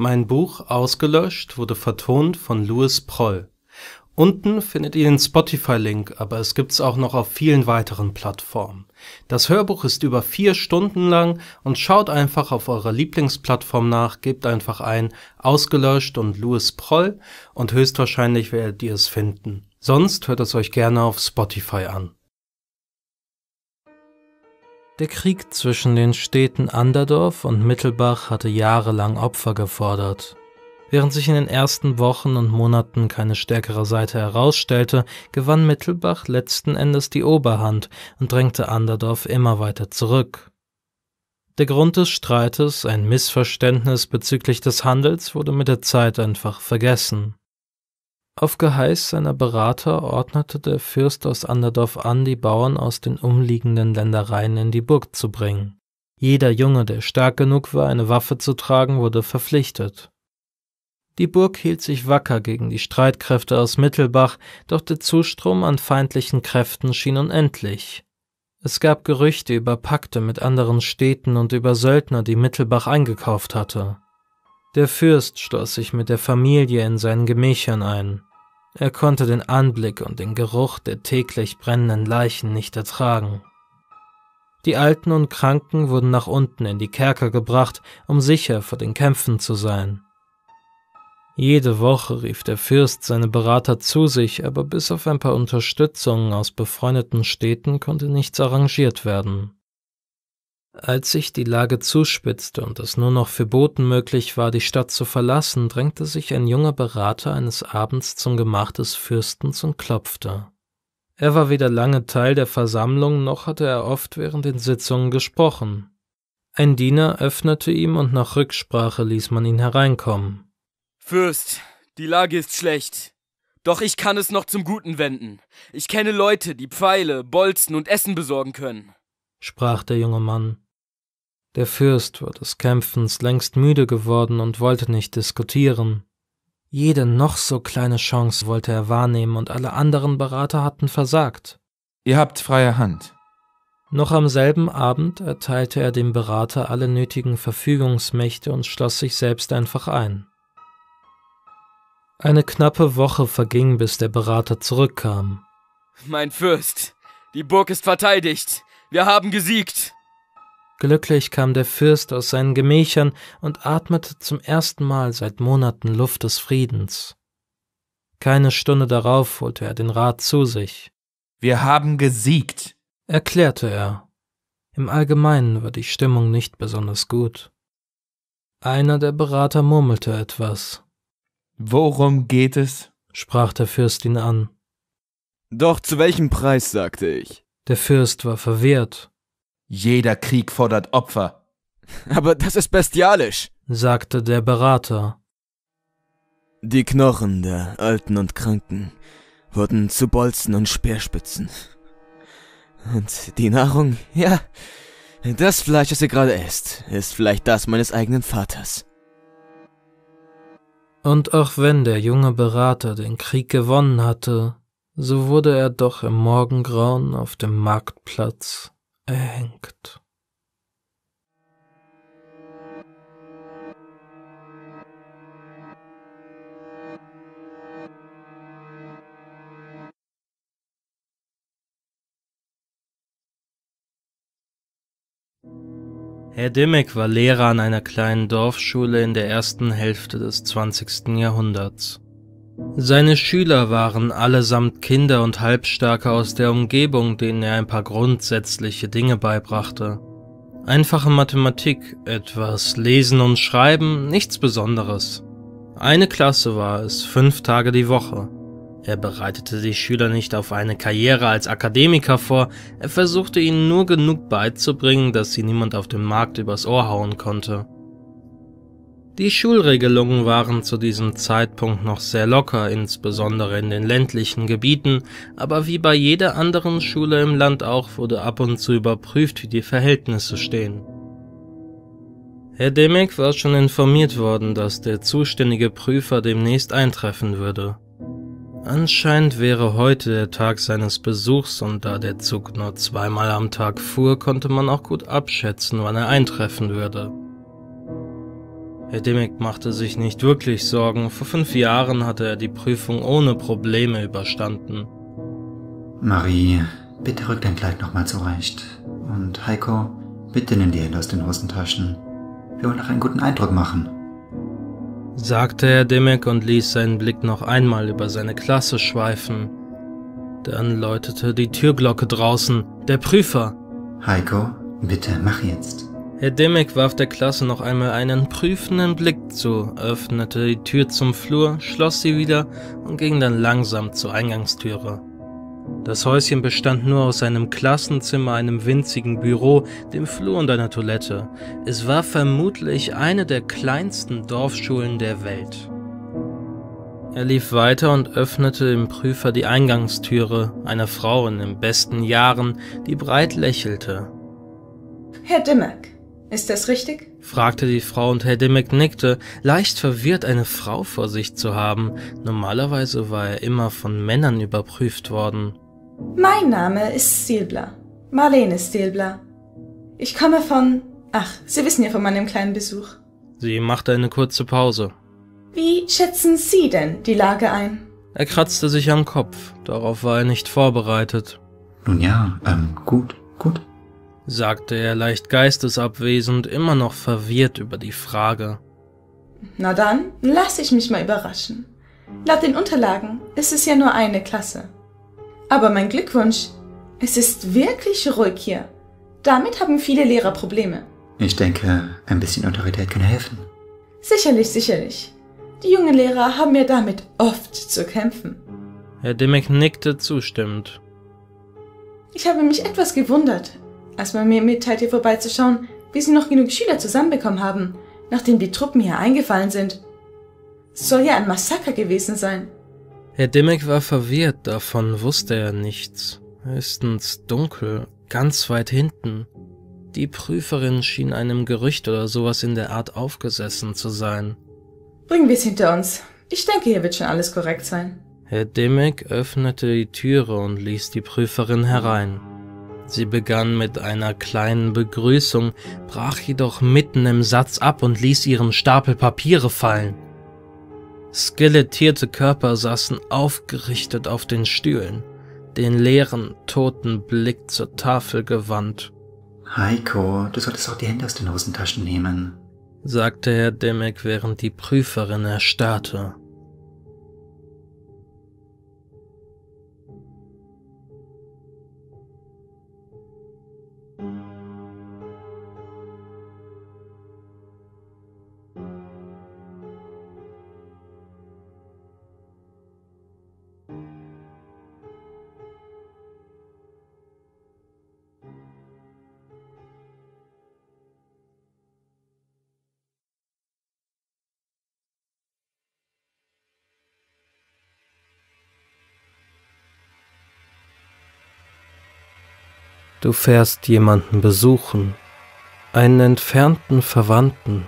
Mein Buch Ausgelöscht wurde vertont von Louis Proll. Unten findet ihr den Spotify-Link, aber es gibt's auch noch auf vielen weiteren Plattformen. Das Hörbuch ist über vier Stunden lang und schaut einfach auf eurer Lieblingsplattform nach, gebt einfach ein Ausgelöscht und Louis Proll und höchstwahrscheinlich werdet ihr es finden. Sonst hört es euch gerne auf Spotify an. Der Krieg zwischen den Städten Anderdorf und Mittelbach hatte jahrelang Opfer gefordert. Während sich in den ersten Wochen und Monaten keine stärkere Seite herausstellte, gewann Mittelbach letzten Endes die Oberhand und drängte Anderdorf immer weiter zurück. Der Grund des Streites, ein Missverständnis bezüglich des Handels, wurde mit der Zeit einfach vergessen. Auf Geheiß seiner Berater ordnete der Fürst aus Anderdorf an, die Bauern aus den umliegenden Ländereien in die Burg zu bringen. Jeder Junge, der stark genug war, eine Waffe zu tragen, wurde verpflichtet. Die Burg hielt sich wacker gegen die Streitkräfte aus Mittelbach, doch der Zustrom an feindlichen Kräften schien unendlich. Es gab Gerüchte über Pakte mit anderen Städten und über Söldner, die Mittelbach eingekauft hatte. Der Fürst schloss sich mit der Familie in seinen Gemächern ein. Er konnte den Anblick und den Geruch der täglich brennenden Leichen nicht ertragen. Die Alten und Kranken wurden nach unten in die Kerker gebracht, um sicher vor den Kämpfen zu sein. Jede Woche rief der Fürst seine Berater zu sich, aber bis auf ein paar Unterstützungen aus befreundeten Städten konnte nichts arrangiert werden. Als sich die Lage zuspitzte und es nur noch für Boten möglich war, die Stadt zu verlassen, drängte sich ein junger Berater eines Abends zum Gemach des Fürstens und klopfte. Er war weder lange Teil der Versammlung, noch hatte er oft während den Sitzungen gesprochen. Ein Diener öffnete ihm und nach Rücksprache ließ man ihn hereinkommen. Fürst, die Lage ist schlecht. Doch ich kann es noch zum Guten wenden. Ich kenne Leute, die Pfeile, Bolzen und Essen besorgen können, sprach der junge Mann. Der Fürst war des Kämpfens längst müde geworden und wollte nicht diskutieren. Jede noch so kleine Chance wollte er wahrnehmen und alle anderen Berater hatten versagt. Ihr habt freie Hand. Noch am selben Abend erteilte er dem Berater alle nötigen Verfügungsmächte und schloss sich selbst einfach ein. Eine knappe Woche verging, bis der Berater zurückkam. Mein Fürst, die Burg ist verteidigt. Wir haben gesiegt. Glücklich kam der Fürst aus seinen Gemächern und atmete zum ersten Mal seit Monaten Luft des Friedens. Keine Stunde darauf holte er den Rat zu sich. Wir haben gesiegt, erklärte er. Im Allgemeinen war die Stimmung nicht besonders gut. Einer der Berater murmelte etwas. Worum geht es? sprach der Fürst ihn an. Doch zu welchem Preis, sagte ich. Der Fürst war verwirrt. Jeder Krieg fordert Opfer. Aber das ist bestialisch, sagte der Berater. Die Knochen der Alten und Kranken wurden zu Bolzen und Speerspitzen. Und die Nahrung, ja, das Fleisch, das ihr gerade esst, ist vielleicht das meines eigenen Vaters. Und auch wenn der junge Berater den Krieg gewonnen hatte, so wurde er doch im Morgengrauen auf dem Marktplatz erhängt. Herr Dimmick war Lehrer an einer kleinen Dorfschule in der ersten Hälfte des 20. Jahrhunderts. Seine Schüler waren allesamt Kinder und Halbstarke aus der Umgebung, denen er ein paar grundsätzliche Dinge beibrachte. Einfache Mathematik, etwas Lesen und Schreiben, nichts Besonderes. Eine Klasse war es, fünf Tage die Woche. Er bereitete die Schüler nicht auf eine Karriere als Akademiker vor, er versuchte ihnen nur genug beizubringen, dass sie niemand auf dem Markt übers Ohr hauen konnte. Die Schulregelungen waren zu diesem Zeitpunkt noch sehr locker, insbesondere in den ländlichen Gebieten, aber wie bei jeder anderen Schule im Land auch wurde ab und zu überprüft, wie die Verhältnisse stehen. Herr Demek war schon informiert worden, dass der zuständige Prüfer demnächst eintreffen würde. Anscheinend wäre heute der Tag seines Besuchs und da der Zug nur zweimal am Tag fuhr, konnte man auch gut abschätzen, wann er eintreffen würde. Herr Dimmick machte sich nicht wirklich Sorgen, vor fünf Jahren hatte er die Prüfung ohne Probleme überstanden. Marie, bitte rück dein Kleid nochmal zurecht. Und Heiko, bitte nimm die Hände aus den Hosentaschen. Wir wollen noch einen guten Eindruck machen. Sagte Herr Dimmick und ließ seinen Blick noch einmal über seine Klasse schweifen. Dann läutete die Türglocke draußen. Der Prüfer. Heiko, bitte mach jetzt. Herr Dimmick warf der Klasse noch einmal einen prüfenden Blick zu, öffnete die Tür zum Flur, schloss sie wieder und ging dann langsam zur Eingangstüre. Das Häuschen bestand nur aus einem Klassenzimmer, einem winzigen Büro, dem Flur und einer Toilette. Es war vermutlich eine der kleinsten Dorfschulen der Welt. Er lief weiter und öffnete dem Prüfer die Eingangstüre einer Frau in den besten Jahren, die breit lächelte. Herr Dimmock, ist das richtig? fragte die Frau und Herr Dimmick nickte, leicht verwirrt, eine Frau vor sich zu haben. Normalerweise war er immer von Männern überprüft worden. Mein Name ist Silbler. Marlene Silbler. Ich komme von... Ach, Sie wissen ja von meinem kleinen Besuch. Sie machte eine kurze Pause. Wie schätzen Sie denn die Lage ein? Er kratzte sich am Kopf. Darauf war er nicht vorbereitet. Nun ja, ähm, gut, gut sagte er leicht geistesabwesend, immer noch verwirrt über die Frage. Na dann, lass ich mich mal überraschen. Laut den Unterlagen ist es ja nur eine Klasse. Aber mein Glückwunsch, es ist wirklich ruhig hier. Damit haben viele Lehrer Probleme. Ich denke, ein bisschen Autorität kann helfen. Sicherlich, sicherlich. Die jungen Lehrer haben ja damit oft zu kämpfen. Herr Dimmick nickte zustimmend. Ich habe mich etwas gewundert, als man mir mitteilte, vorbeizuschauen, wie sie noch genug Schüler zusammenbekommen haben, nachdem die Truppen hier eingefallen sind. Es soll ja ein Massaker gewesen sein. Herr Dimmick war verwirrt, davon wusste er nichts. Höchstens dunkel, ganz weit hinten. Die Prüferin schien einem Gerücht oder sowas in der Art aufgesessen zu sein. Bringen wir es hinter uns. Ich denke, hier wird schon alles korrekt sein. Herr Dimmick öffnete die Türe und ließ die Prüferin herein. Sie begann mit einer kleinen Begrüßung, brach jedoch mitten im Satz ab und ließ ihren Stapel Papiere fallen. Skelettierte Körper saßen aufgerichtet auf den Stühlen, den leeren, toten Blick zur Tafel gewandt. Heiko, du solltest auch die Hände aus den Hosentaschen nehmen, sagte Herr Dimmick, während die Prüferin erstarrte. Du fährst jemanden besuchen, einen entfernten Verwandten,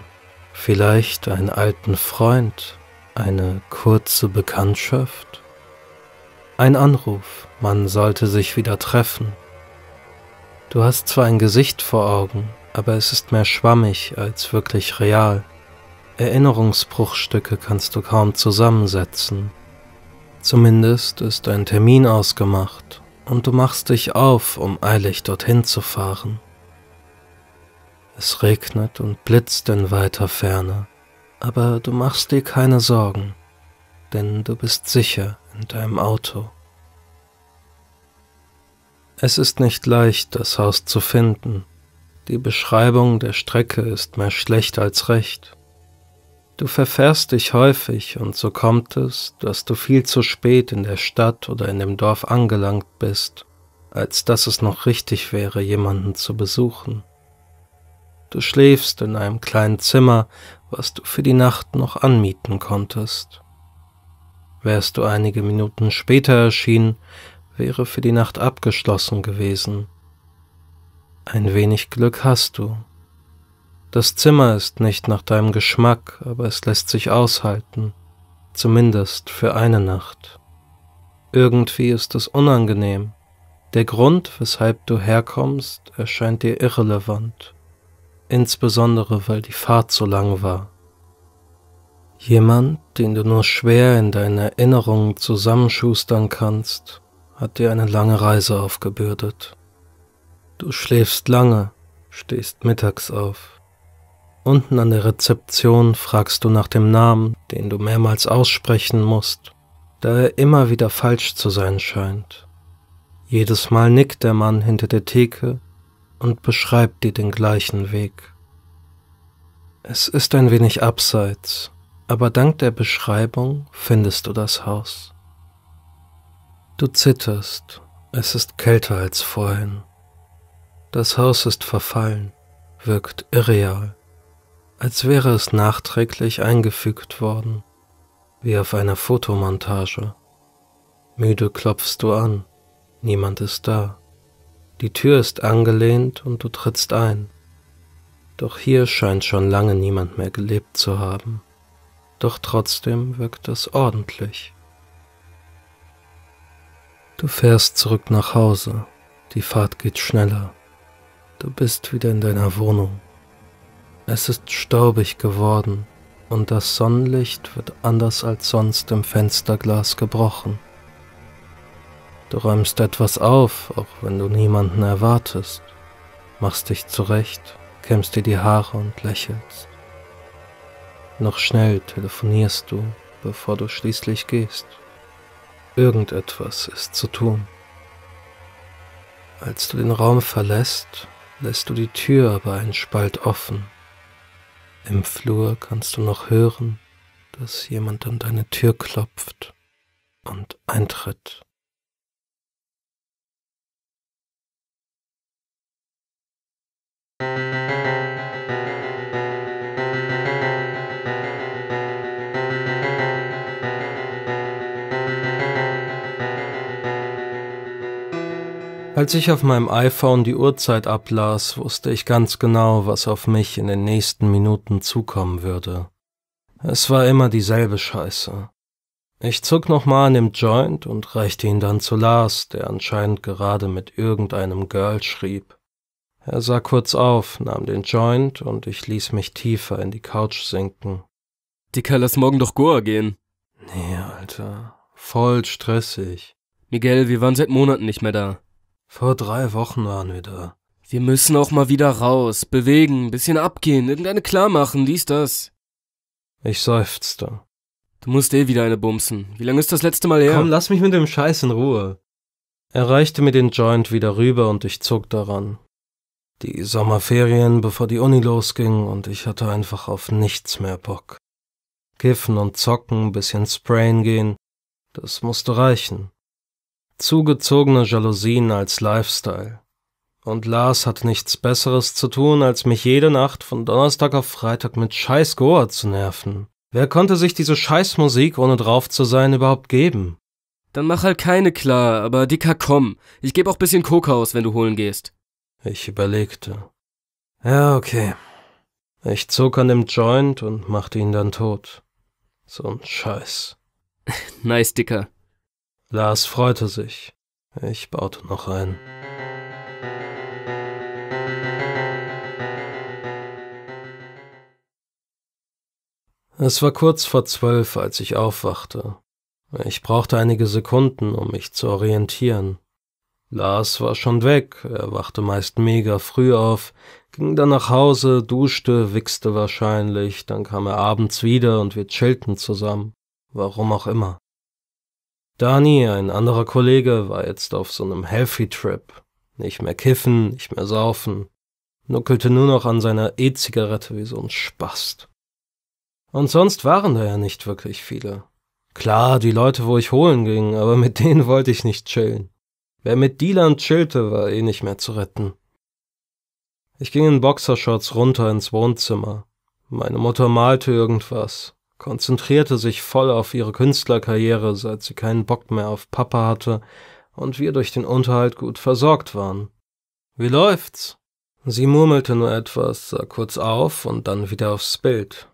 vielleicht einen alten Freund, eine kurze Bekanntschaft. Ein Anruf, man sollte sich wieder treffen. Du hast zwar ein Gesicht vor Augen, aber es ist mehr schwammig als wirklich real. Erinnerungsbruchstücke kannst du kaum zusammensetzen. Zumindest ist ein Termin ausgemacht und du machst dich auf, um eilig dorthin zu fahren. Es regnet und blitzt in weiter Ferne, aber du machst dir keine Sorgen, denn du bist sicher in deinem Auto. Es ist nicht leicht, das Haus zu finden. Die Beschreibung der Strecke ist mehr schlecht als recht. Du verfährst dich häufig und so kommt es, dass du viel zu spät in der Stadt oder in dem Dorf angelangt bist, als dass es noch richtig wäre, jemanden zu besuchen. Du schläfst in einem kleinen Zimmer, was du für die Nacht noch anmieten konntest. Wärst du einige Minuten später erschienen, wäre für die Nacht abgeschlossen gewesen. Ein wenig Glück hast du, das Zimmer ist nicht nach deinem Geschmack, aber es lässt sich aushalten, zumindest für eine Nacht. Irgendwie ist es unangenehm. Der Grund, weshalb du herkommst, erscheint dir irrelevant, insbesondere weil die Fahrt so lang war. Jemand, den du nur schwer in deinen Erinnerungen zusammenschustern kannst, hat dir eine lange Reise aufgebürdet. Du schläfst lange, stehst mittags auf. Unten an der Rezeption fragst du nach dem Namen, den du mehrmals aussprechen musst, da er immer wieder falsch zu sein scheint. Jedes Mal nickt der Mann hinter der Theke und beschreibt dir den gleichen Weg. Es ist ein wenig abseits, aber dank der Beschreibung findest du das Haus. Du zitterst, es ist kälter als vorhin. Das Haus ist verfallen, wirkt irreal als wäre es nachträglich eingefügt worden, wie auf einer Fotomontage. Müde klopfst du an, niemand ist da. Die Tür ist angelehnt und du trittst ein. Doch hier scheint schon lange niemand mehr gelebt zu haben. Doch trotzdem wirkt es ordentlich. Du fährst zurück nach Hause. Die Fahrt geht schneller. Du bist wieder in deiner Wohnung. Es ist staubig geworden und das Sonnenlicht wird anders als sonst im Fensterglas gebrochen. Du räumst etwas auf, auch wenn du niemanden erwartest, machst dich zurecht, kämmst dir die Haare und lächelst. Noch schnell telefonierst du, bevor du schließlich gehst. Irgendetwas ist zu tun. Als du den Raum verlässt, lässt du die Tür aber einen Spalt offen im Flur kannst du noch hören, dass jemand an deine Tür klopft und eintritt. Als ich auf meinem iPhone die Uhrzeit ablas, wusste ich ganz genau, was auf mich in den nächsten Minuten zukommen würde. Es war immer dieselbe Scheiße. Ich zog nochmal an dem Joint und reichte ihn dann zu Lars, der anscheinend gerade mit irgendeinem Girl schrieb. Er sah kurz auf, nahm den Joint und ich ließ mich tiefer in die Couch sinken. Dicker, lass morgen doch Goa gehen. Nee, Alter. Voll stressig. Miguel, wir waren seit Monaten nicht mehr da. Vor drei Wochen waren wir da. Wir müssen auch mal wieder raus, bewegen, bisschen abgehen, irgendeine klar klarmachen, dies, das. Ich seufzte. Du musst eh wieder eine bumsen. Wie lange ist das letzte Mal her? Komm, lass mich mit dem Scheiß in Ruhe. Er reichte mir den Joint wieder rüber und ich zog daran. Die Sommerferien, bevor die Uni losging, und ich hatte einfach auf nichts mehr Bock. Kiffen und zocken, bisschen sprayen gehen, das musste reichen. Zugezogene Jalousien als Lifestyle. Und Lars hat nichts Besseres zu tun, als mich jede Nacht von Donnerstag auf Freitag mit scheiß Goa zu nerven. Wer konnte sich diese Scheißmusik, ohne drauf zu sein, überhaupt geben? Dann mach halt keine klar, aber dicker komm. Ich geb auch bisschen Coca aus, wenn du holen gehst. Ich überlegte. Ja, okay. Ich zog an dem Joint und machte ihn dann tot. So ein Scheiß. nice, Dicker. Lars freute sich. Ich baute noch ein. Es war kurz vor zwölf, als ich aufwachte. Ich brauchte einige Sekunden, um mich zu orientieren. Lars war schon weg, er wachte meist mega früh auf, ging dann nach Hause, duschte, wichste wahrscheinlich, dann kam er abends wieder und wir chillten zusammen. Warum auch immer. Dani, ein anderer Kollege, war jetzt auf so einem Healthy Trip. Nicht mehr kiffen, nicht mehr saufen. Nuckelte nur noch an seiner E-Zigarette wie so ein Spast. Und sonst waren da ja nicht wirklich viele. Klar, die Leute, wo ich holen ging, aber mit denen wollte ich nicht chillen. Wer mit Dealern chillte, war eh nicht mehr zu retten. Ich ging in Boxershorts runter ins Wohnzimmer. Meine Mutter malte irgendwas konzentrierte sich voll auf ihre Künstlerkarriere, seit sie keinen Bock mehr auf Papa hatte und wir durch den Unterhalt gut versorgt waren. Wie läuft's? Sie murmelte nur etwas, sah kurz auf und dann wieder aufs Bild.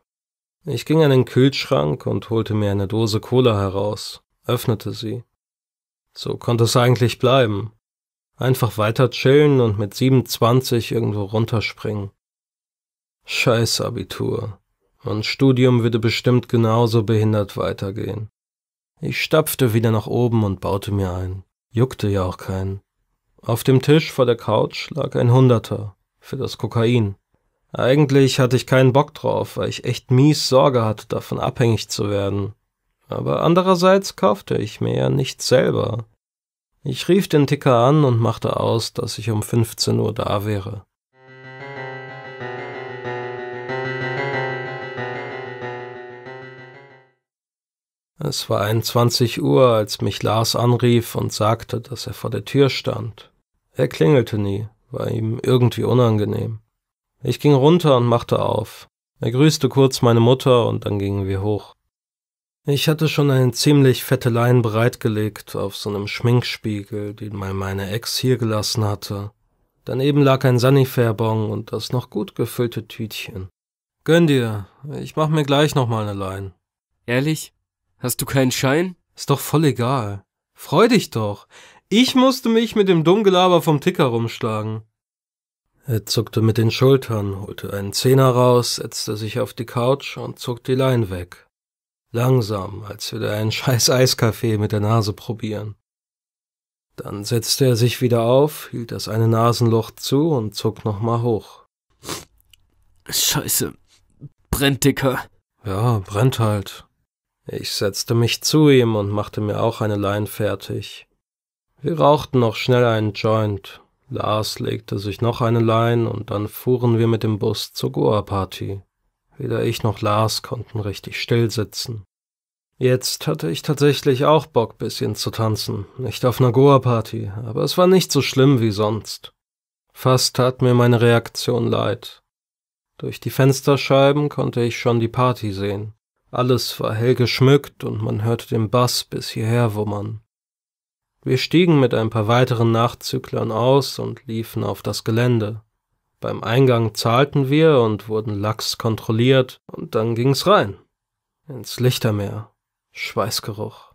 Ich ging an den Kühlschrank und holte mir eine Dose Cola heraus, öffnete sie. So konnte es eigentlich bleiben. Einfach weiter chillen und mit 27 irgendwo runterspringen. Scheiß Abitur. Mein Studium würde bestimmt genauso behindert weitergehen. Ich stapfte wieder nach oben und baute mir ein. Juckte ja auch keinen. Auf dem Tisch vor der Couch lag ein Hunderter für das Kokain. Eigentlich hatte ich keinen Bock drauf, weil ich echt mies Sorge hatte, davon abhängig zu werden. Aber andererseits kaufte ich mir ja nichts selber. Ich rief den Ticker an und machte aus, dass ich um 15 Uhr da wäre. Es war 21 Uhr, als mich Lars anrief und sagte, dass er vor der Tür stand. Er klingelte nie, war ihm irgendwie unangenehm. Ich ging runter und machte auf. Er grüßte kurz meine Mutter und dann gingen wir hoch. Ich hatte schon eine ziemlich fette Lein bereitgelegt auf so einem Schminkspiegel, den mal meine Ex hier gelassen hatte. Daneben lag ein Sanifair-Bon und das noch gut gefüllte Tütchen. Gönn dir, ich mach mir gleich nochmal eine Lein. Ehrlich? Hast du keinen Schein? Ist doch voll egal. Freu dich doch. Ich musste mich mit dem Dummgelaber vom Ticker rumschlagen. Er zuckte mit den Schultern, holte einen Zehner raus, setzte sich auf die Couch und zog die Leine weg. Langsam, als würde er einen scheiß Eiskaffee mit der Nase probieren. Dann setzte er sich wieder auf, hielt das eine Nasenloch zu und zog nochmal hoch. Scheiße. Brennt, Dicker. Ja, brennt halt. Ich setzte mich zu ihm und machte mir auch eine Line fertig. Wir rauchten noch schnell einen Joint. Lars legte sich noch eine Line und dann fuhren wir mit dem Bus zur Goa-Party. Weder ich noch Lars konnten richtig still sitzen. Jetzt hatte ich tatsächlich auch Bock, bisschen zu tanzen. Nicht auf einer Goa-Party, aber es war nicht so schlimm wie sonst. Fast tat mir meine Reaktion leid. Durch die Fensterscheiben konnte ich schon die Party sehen. Alles war hell geschmückt und man hörte den Bass bis hierher wummern. Wir stiegen mit ein paar weiteren Nachzüglern aus und liefen auf das Gelände. Beim Eingang zahlten wir und wurden lax kontrolliert und dann ging's rein. Ins Lichtermeer. Schweißgeruch.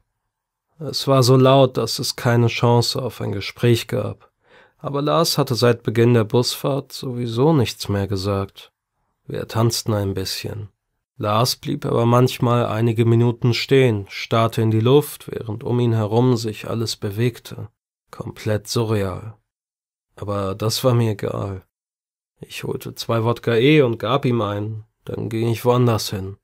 Es war so laut, dass es keine Chance auf ein Gespräch gab. Aber Lars hatte seit Beginn der Busfahrt sowieso nichts mehr gesagt. Wir tanzten ein bisschen. Lars blieb aber manchmal einige Minuten stehen, starrte in die Luft, während um ihn herum sich alles bewegte. Komplett surreal. Aber das war mir egal. Ich holte zwei Wodka E und gab ihm einen, dann ging ich woanders hin.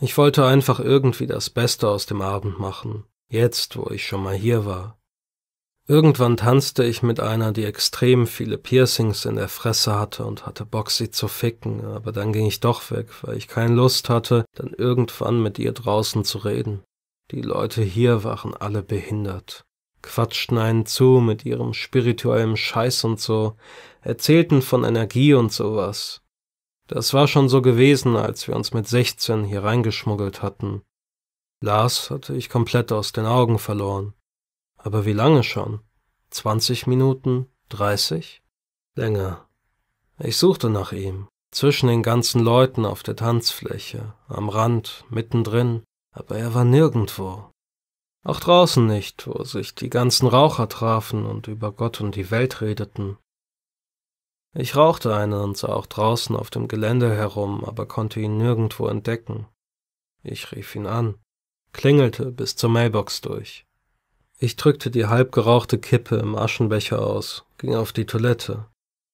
Ich wollte einfach irgendwie das Beste aus dem Abend machen, jetzt wo ich schon mal hier war. Irgendwann tanzte ich mit einer, die extrem viele Piercings in der Fresse hatte und hatte Bock, sie zu ficken, aber dann ging ich doch weg, weil ich keine Lust hatte, dann irgendwann mit ihr draußen zu reden. Die Leute hier waren alle behindert, quatschten einen zu mit ihrem spirituellen Scheiß und so, erzählten von Energie und sowas. Das war schon so gewesen, als wir uns mit 16 hier reingeschmuggelt hatten. Lars hatte ich komplett aus den Augen verloren. Aber wie lange schon? 20 Minuten? 30? Länger. Ich suchte nach ihm. Zwischen den ganzen Leuten auf der Tanzfläche, am Rand, mittendrin, aber er war nirgendwo. Auch draußen nicht, wo sich die ganzen Raucher trafen und über Gott und die Welt redeten. Ich rauchte eine und sah auch draußen auf dem Gelände herum, aber konnte ihn nirgendwo entdecken. Ich rief ihn an, klingelte bis zur Mailbox durch. Ich drückte die halb gerauchte Kippe im Aschenbecher aus, ging auf die Toilette.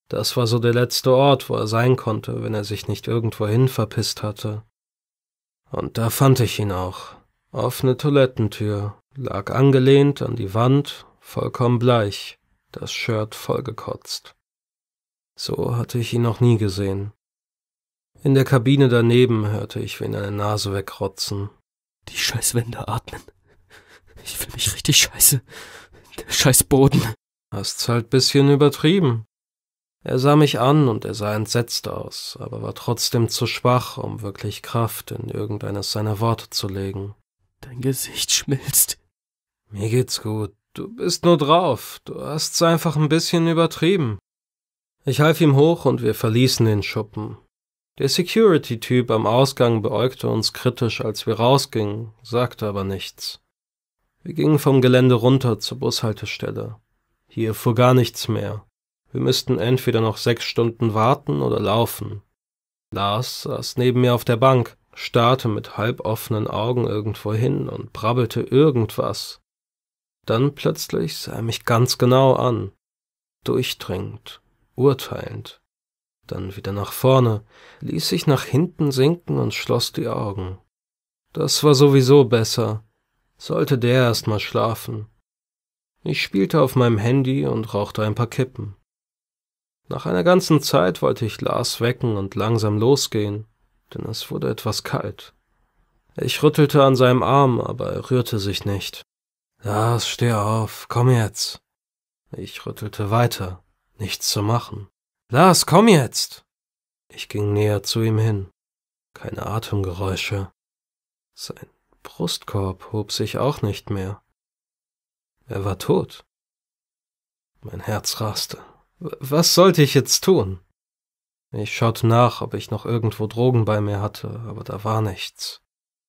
Das war so der letzte Ort, wo er sein konnte, wenn er sich nicht irgendwohin verpisst hatte. Und da fand ich ihn auch. Offene Toilettentür, lag angelehnt an die Wand, vollkommen bleich, das Shirt vollgekotzt. So hatte ich ihn noch nie gesehen. In der Kabine daneben hörte ich, wen eine Nase wegrotzen. Die Scheißwände atmen, ich fühle mich richtig scheiße. Der scheiß Boden. Hast halt bisschen übertrieben. Er sah mich an und er sah entsetzt aus, aber war trotzdem zu schwach, um wirklich Kraft in irgendeines seiner Worte zu legen. Dein Gesicht schmilzt. Mir geht's gut. Du bist nur drauf. Du hast's einfach ein bisschen übertrieben. Ich half ihm hoch und wir verließen den Schuppen. Der Security-Typ am Ausgang beäugte uns kritisch, als wir rausgingen, sagte aber nichts. Wir gingen vom Gelände runter zur Bushaltestelle. Hier fuhr gar nichts mehr. Wir müssten entweder noch sechs Stunden warten oder laufen. Lars saß neben mir auf der Bank, starrte mit halboffenen Augen irgendwo hin und brabbelte irgendwas. Dann plötzlich sah er mich ganz genau an. Durchdringend, urteilend. Dann wieder nach vorne, ließ sich nach hinten sinken und schloss die Augen. Das war sowieso besser sollte der erst mal schlafen. Ich spielte auf meinem Handy und rauchte ein paar Kippen. Nach einer ganzen Zeit wollte ich Lars wecken und langsam losgehen, denn es wurde etwas kalt. Ich rüttelte an seinem Arm, aber er rührte sich nicht. Lars, steh auf, komm jetzt. Ich rüttelte weiter, nichts zu machen. Lars, komm jetzt! Ich ging näher zu ihm hin. Keine Atemgeräusche. Sein Brustkorb hob sich auch nicht mehr. Er war tot. Mein Herz raste. Was sollte ich jetzt tun? Ich schaute nach, ob ich noch irgendwo Drogen bei mir hatte, aber da war nichts.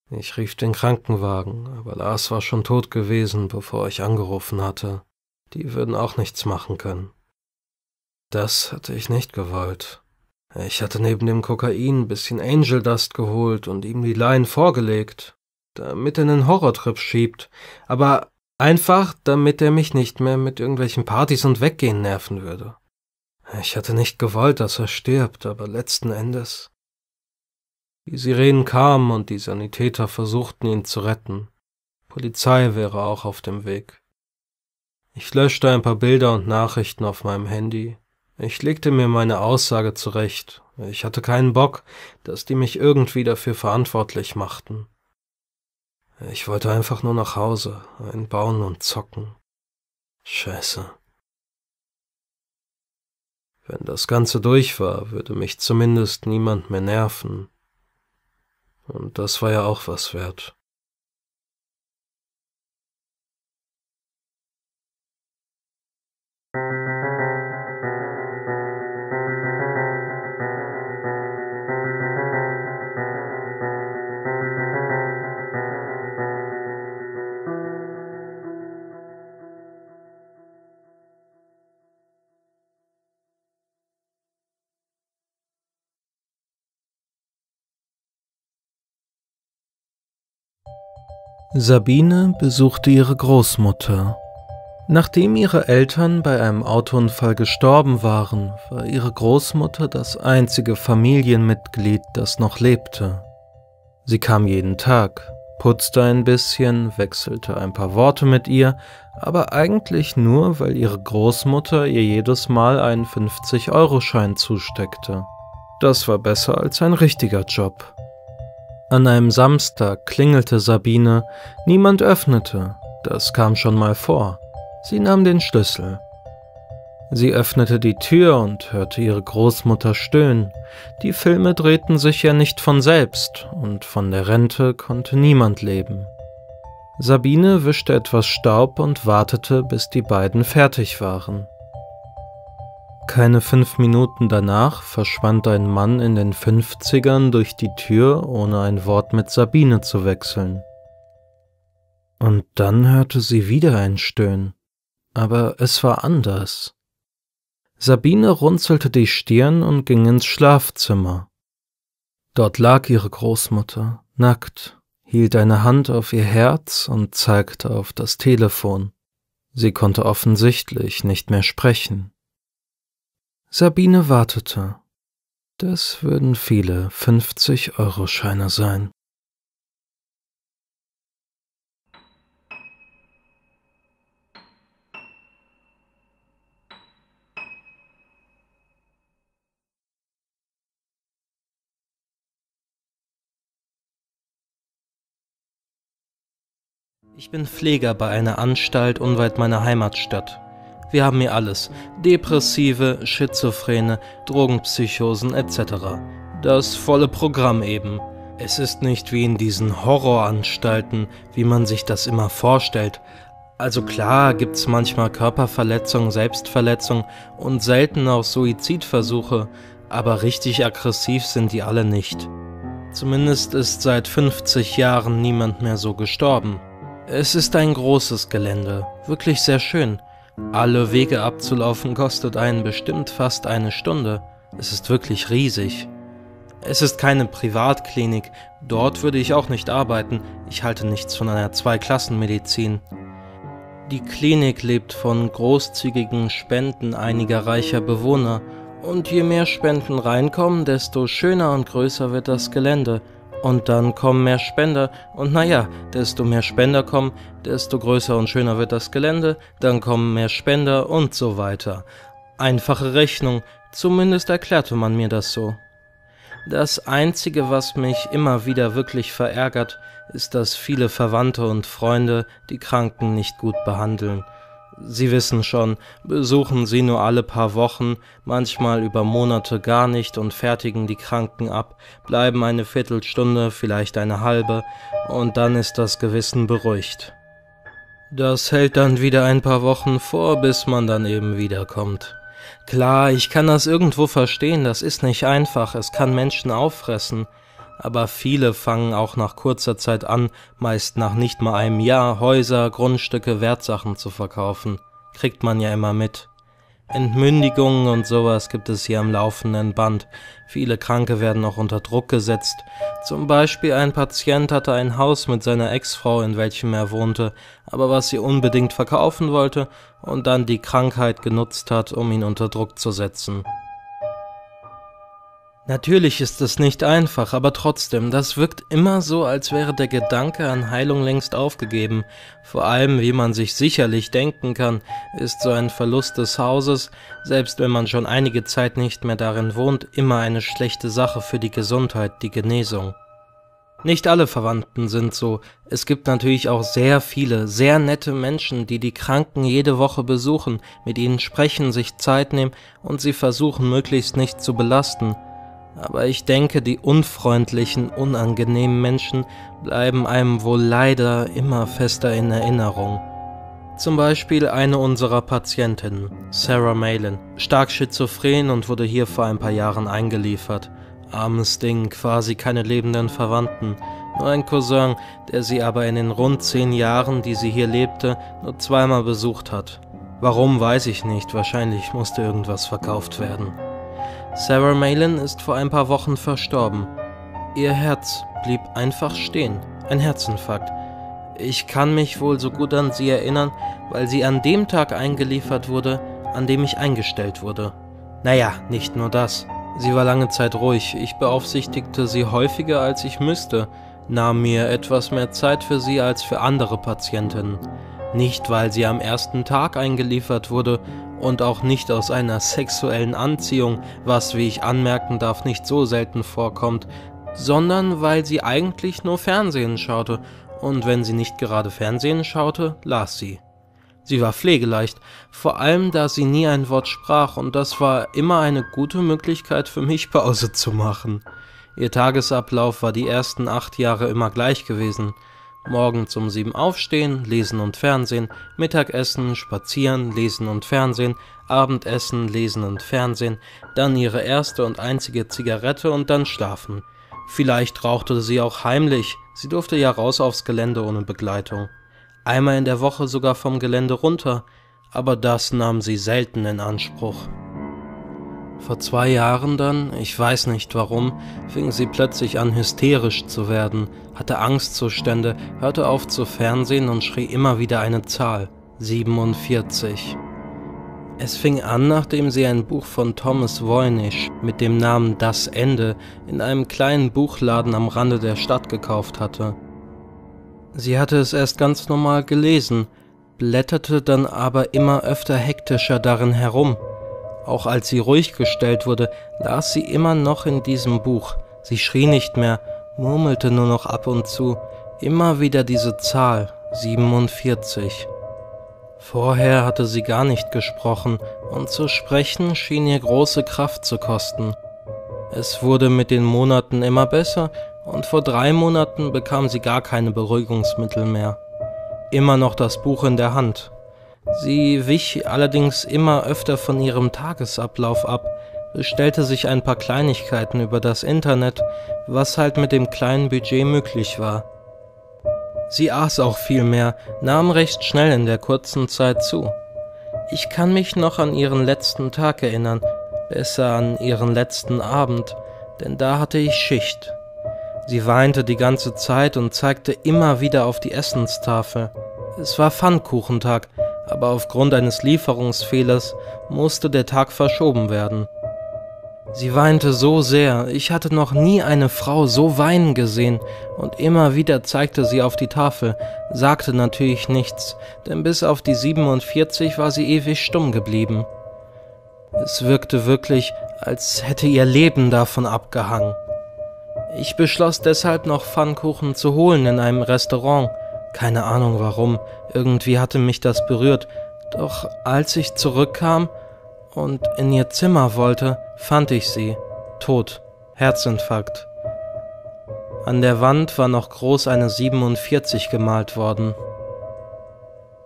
Ich rief den Krankenwagen, aber Lars war schon tot gewesen, bevor ich angerufen hatte. Die würden auch nichts machen können. Das hatte ich nicht gewollt. Ich hatte neben dem Kokain ein bisschen Angel Dust geholt und ihm die Laien vorgelegt, damit er einen Horrortrip schiebt, aber einfach, damit er mich nicht mehr mit irgendwelchen Partys und Weggehen nerven würde. Ich hatte nicht gewollt, dass er stirbt, aber letzten Endes. Die Sirenen kamen und die Sanitäter versuchten ihn zu retten. Polizei wäre auch auf dem Weg. Ich löschte ein paar Bilder und Nachrichten auf meinem Handy. Ich legte mir meine Aussage zurecht. Ich hatte keinen Bock, dass die mich irgendwie dafür verantwortlich machten. Ich wollte einfach nur nach Hause, einbauen und zocken. Scheiße. Wenn das Ganze durch war, würde mich zumindest niemand mehr nerven. Und das war ja auch was wert. Sabine besuchte ihre Großmutter. Nachdem ihre Eltern bei einem Autounfall gestorben waren, war ihre Großmutter das einzige Familienmitglied, das noch lebte. Sie kam jeden Tag, putzte ein bisschen, wechselte ein paar Worte mit ihr, aber eigentlich nur, weil ihre Großmutter ihr jedes Mal einen 50-Euro-Schein zusteckte. Das war besser als ein richtiger Job. An einem Samstag klingelte Sabine, niemand öffnete, das kam schon mal vor. Sie nahm den Schlüssel. Sie öffnete die Tür und hörte ihre Großmutter stöhnen. Die Filme drehten sich ja nicht von selbst, und von der Rente konnte niemand leben. Sabine wischte etwas Staub und wartete, bis die beiden fertig waren. Keine fünf Minuten danach verschwand ein Mann in den 50ern durch die Tür, ohne ein Wort mit Sabine zu wechseln. Und dann hörte sie wieder ein Stöhnen, aber es war anders. Sabine runzelte die Stirn und ging ins Schlafzimmer. Dort lag ihre Großmutter, nackt, hielt eine Hand auf ihr Herz und zeigte auf das Telefon. Sie konnte offensichtlich nicht mehr sprechen. Sabine wartete. Das würden viele 50-Euro-Scheine sein. Ich bin Pfleger bei einer Anstalt unweit meiner Heimatstadt. Wir haben hier alles. Depressive, Schizophrene, Drogenpsychosen etc. Das volle Programm eben. Es ist nicht wie in diesen Horroranstalten, wie man sich das immer vorstellt. Also klar gibt's manchmal Körperverletzung, Selbstverletzung und selten auch Suizidversuche, aber richtig aggressiv sind die alle nicht. Zumindest ist seit 50 Jahren niemand mehr so gestorben. Es ist ein großes Gelände, wirklich sehr schön. Alle Wege abzulaufen kostet einen bestimmt fast eine Stunde. Es ist wirklich riesig. Es ist keine Privatklinik, dort würde ich auch nicht arbeiten, ich halte nichts von einer Zweiklassenmedizin. Die Klinik lebt von großzügigen Spenden einiger reicher Bewohner, und je mehr Spenden reinkommen, desto schöner und größer wird das Gelände, und dann kommen mehr Spender. Und naja, desto mehr Spender kommen, desto größer und schöner wird das Gelände. Dann kommen mehr Spender und so weiter. Einfache Rechnung. Zumindest erklärte man mir das so. Das Einzige, was mich immer wieder wirklich verärgert, ist, dass viele Verwandte und Freunde die Kranken nicht gut behandeln. Sie wissen schon, besuchen sie nur alle paar Wochen, manchmal über Monate gar nicht und fertigen die Kranken ab, bleiben eine Viertelstunde, vielleicht eine halbe, und dann ist das Gewissen beruhigt. Das hält dann wieder ein paar Wochen vor, bis man dann eben wiederkommt. Klar, ich kann das irgendwo verstehen, das ist nicht einfach, es kann Menschen auffressen, aber viele fangen auch nach kurzer Zeit an, meist nach nicht mal einem Jahr, Häuser, Grundstücke, Wertsachen zu verkaufen. Kriegt man ja immer mit. Entmündigungen und sowas gibt es hier am laufenden Band. Viele Kranke werden auch unter Druck gesetzt. Zum Beispiel ein Patient hatte ein Haus mit seiner Ex-Frau, in welchem er wohnte, aber was sie unbedingt verkaufen wollte und dann die Krankheit genutzt hat, um ihn unter Druck zu setzen. Natürlich ist es nicht einfach, aber trotzdem, das wirkt immer so, als wäre der Gedanke an Heilung längst aufgegeben. Vor allem, wie man sich sicherlich denken kann, ist so ein Verlust des Hauses, selbst wenn man schon einige Zeit nicht mehr darin wohnt, immer eine schlechte Sache für die Gesundheit, die Genesung. Nicht alle Verwandten sind so. Es gibt natürlich auch sehr viele, sehr nette Menschen, die die Kranken jede Woche besuchen, mit ihnen sprechen, sich Zeit nehmen und sie versuchen möglichst nicht zu belasten aber ich denke, die unfreundlichen, unangenehmen Menschen bleiben einem wohl leider immer fester in Erinnerung. Zum Beispiel eine unserer Patientinnen, Sarah Malin, stark schizophren und wurde hier vor ein paar Jahren eingeliefert. Armes Ding, quasi keine lebenden Verwandten, nur ein Cousin, der sie aber in den rund zehn Jahren, die sie hier lebte, nur zweimal besucht hat. Warum weiß ich nicht, wahrscheinlich musste irgendwas verkauft werden. Sarah Malin ist vor ein paar Wochen verstorben. Ihr Herz blieb einfach stehen. Ein Herzinfarkt. Ich kann mich wohl so gut an sie erinnern, weil sie an dem Tag eingeliefert wurde, an dem ich eingestellt wurde. Naja, nicht nur das. Sie war lange Zeit ruhig, ich beaufsichtigte sie häufiger als ich müsste, nahm mir etwas mehr Zeit für sie als für andere Patientinnen. Nicht, weil sie am ersten Tag eingeliefert wurde und auch nicht aus einer sexuellen Anziehung, was, wie ich anmerken darf, nicht so selten vorkommt, sondern weil sie eigentlich nur Fernsehen schaute, und wenn sie nicht gerade Fernsehen schaute, las sie. Sie war pflegeleicht, vor allem da sie nie ein Wort sprach, und das war immer eine gute Möglichkeit für mich, Pause zu machen. Ihr Tagesablauf war die ersten acht Jahre immer gleich gewesen. Morgens um sieben aufstehen, lesen und Fernsehen, Mittagessen, spazieren, lesen und Fernsehen, Abendessen, lesen und Fernsehen, dann ihre erste und einzige Zigarette und dann schlafen. Vielleicht rauchte sie auch heimlich, sie durfte ja raus aufs Gelände ohne Begleitung. Einmal in der Woche sogar vom Gelände runter, aber das nahm sie selten in Anspruch. Vor zwei Jahren dann, ich weiß nicht warum, fing sie plötzlich an hysterisch zu werden, hatte Angstzustände, hörte auf zu Fernsehen und schrie immer wieder eine Zahl, 47. Es fing an, nachdem sie ein Buch von Thomas Voynich mit dem Namen Das Ende in einem kleinen Buchladen am Rande der Stadt gekauft hatte. Sie hatte es erst ganz normal gelesen, blätterte dann aber immer öfter hektischer darin herum auch als sie ruhig gestellt wurde, las sie immer noch in diesem Buch. Sie schrie nicht mehr, murmelte nur noch ab und zu, immer wieder diese Zahl 47. Vorher hatte sie gar nicht gesprochen, und zu sprechen schien ihr große Kraft zu kosten. Es wurde mit den Monaten immer besser, und vor drei Monaten bekam sie gar keine Beruhigungsmittel mehr. Immer noch das Buch in der Hand, Sie wich allerdings immer öfter von ihrem Tagesablauf ab, bestellte sich ein paar Kleinigkeiten über das Internet, was halt mit dem kleinen Budget möglich war. Sie aß auch viel mehr, nahm recht schnell in der kurzen Zeit zu. Ich kann mich noch an ihren letzten Tag erinnern, besser an ihren letzten Abend, denn da hatte ich Schicht. Sie weinte die ganze Zeit und zeigte immer wieder auf die Essenstafel. Es war Pfannkuchentag, aber aufgrund eines Lieferungsfehlers musste der Tag verschoben werden. Sie weinte so sehr, ich hatte noch nie eine Frau so weinen gesehen, und immer wieder zeigte sie auf die Tafel, sagte natürlich nichts, denn bis auf die 47 war sie ewig stumm geblieben. Es wirkte wirklich, als hätte ihr Leben davon abgehangen. Ich beschloss deshalb noch Pfannkuchen zu holen in einem Restaurant, keine Ahnung warum, irgendwie hatte mich das berührt, doch als ich zurückkam und in ihr Zimmer wollte, fand ich sie, tot, Herzinfarkt. An der Wand war noch groß eine 47 gemalt worden.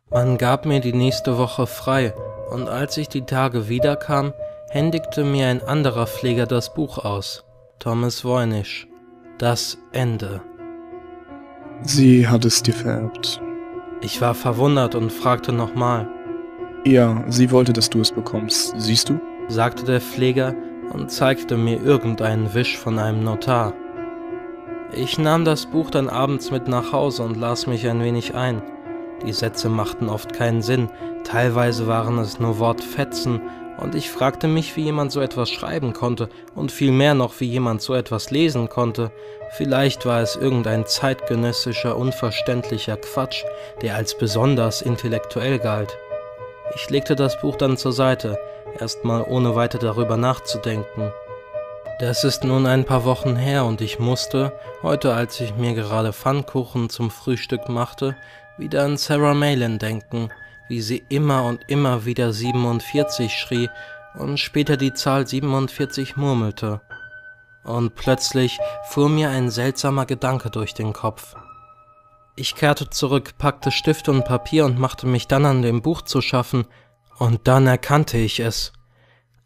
Man gab mir die nächste Woche frei, und als ich die Tage wiederkam, händigte mir ein anderer Pfleger das Buch aus, Thomas Voynich. Das Ende. Sie hat es dir vererbt. Ich war verwundert und fragte nochmal. Ja, sie wollte, dass du es bekommst, siehst du? sagte der Pfleger und zeigte mir irgendeinen Wisch von einem Notar. Ich nahm das Buch dann abends mit nach Hause und las mich ein wenig ein. Die Sätze machten oft keinen Sinn, teilweise waren es nur Wortfetzen und ich fragte mich, wie jemand so etwas schreiben konnte und vielmehr noch, wie jemand so etwas lesen konnte. Vielleicht war es irgendein zeitgenössischer, unverständlicher Quatsch, der als besonders intellektuell galt. Ich legte das Buch dann zur Seite, erstmal ohne weiter darüber nachzudenken. Das ist nun ein paar Wochen her und ich musste, heute als ich mir gerade Pfannkuchen zum Frühstück machte, wieder an Sarah Malin denken – wie sie immer und immer wieder 47 schrie und später die Zahl 47 murmelte. Und plötzlich fuhr mir ein seltsamer Gedanke durch den Kopf. Ich kehrte zurück, packte Stift und Papier und machte mich dann an dem Buch zu schaffen, und dann erkannte ich es.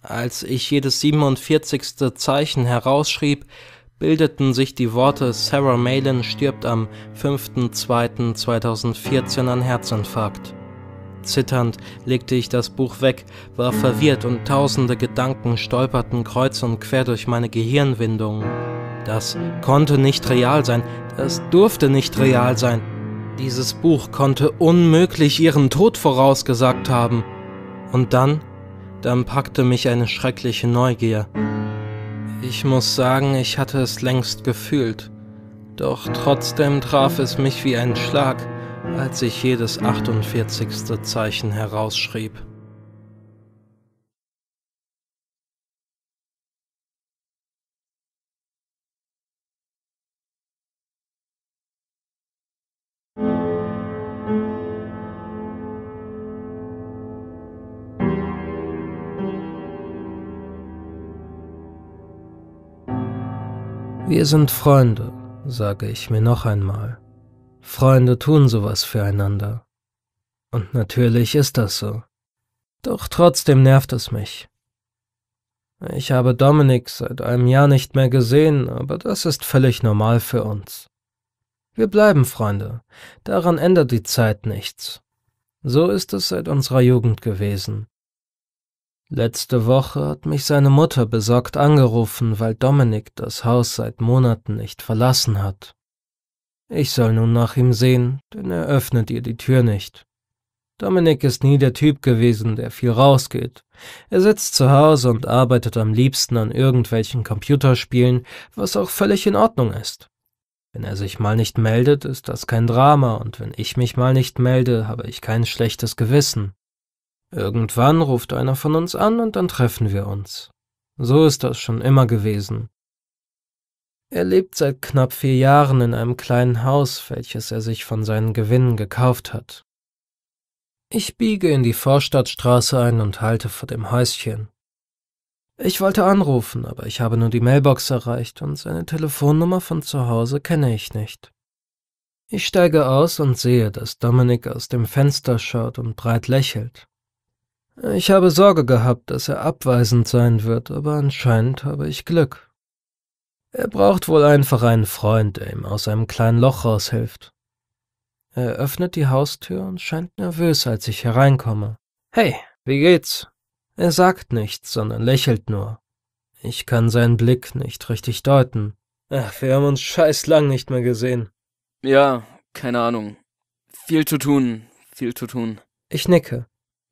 Als ich jedes 47. Zeichen herausschrieb, bildeten sich die Worte Sarah Malin stirbt am 5.2.2014 an Herzinfarkt. Zitternd legte ich das Buch weg, war verwirrt und tausende Gedanken stolperten kreuz und quer durch meine Gehirnwindungen. Das konnte nicht real sein, das durfte nicht real sein. Dieses Buch konnte unmöglich ihren Tod vorausgesagt haben. Und dann, dann packte mich eine schreckliche Neugier. Ich muss sagen, ich hatte es längst gefühlt. Doch trotzdem traf es mich wie ein Schlag als ich jedes 48. Zeichen herausschrieb. Wir sind Freunde, sage ich mir noch einmal. Freunde tun sowas füreinander. Und natürlich ist das so. Doch trotzdem nervt es mich. Ich habe Dominik seit einem Jahr nicht mehr gesehen, aber das ist völlig normal für uns. Wir bleiben Freunde, daran ändert die Zeit nichts. So ist es seit unserer Jugend gewesen. Letzte Woche hat mich seine Mutter besorgt angerufen, weil Dominik das Haus seit Monaten nicht verlassen hat. Ich soll nun nach ihm sehen, denn er öffnet ihr die Tür nicht. Dominik ist nie der Typ gewesen, der viel rausgeht. Er sitzt zu Hause und arbeitet am liebsten an irgendwelchen Computerspielen, was auch völlig in Ordnung ist. Wenn er sich mal nicht meldet, ist das kein Drama, und wenn ich mich mal nicht melde, habe ich kein schlechtes Gewissen. Irgendwann ruft einer von uns an und dann treffen wir uns. So ist das schon immer gewesen. Er lebt seit knapp vier Jahren in einem kleinen Haus, welches er sich von seinen Gewinnen gekauft hat. Ich biege in die Vorstadtstraße ein und halte vor dem Häuschen. Ich wollte anrufen, aber ich habe nur die Mailbox erreicht und seine Telefonnummer von zu Hause kenne ich nicht. Ich steige aus und sehe, dass Dominik aus dem Fenster schaut und breit lächelt. Ich habe Sorge gehabt, dass er abweisend sein wird, aber anscheinend habe ich Glück. Er braucht wohl einfach einen Freund, der ihm aus einem kleinen Loch raushilft. Er öffnet die Haustür und scheint nervös, als ich hereinkomme. Hey, wie geht's? Er sagt nichts, sondern lächelt nur. Ich kann seinen Blick nicht richtig deuten. Ach, wir haben uns scheiß lang nicht mehr gesehen. Ja, keine Ahnung. Viel zu tun, viel zu tun. Ich nicke.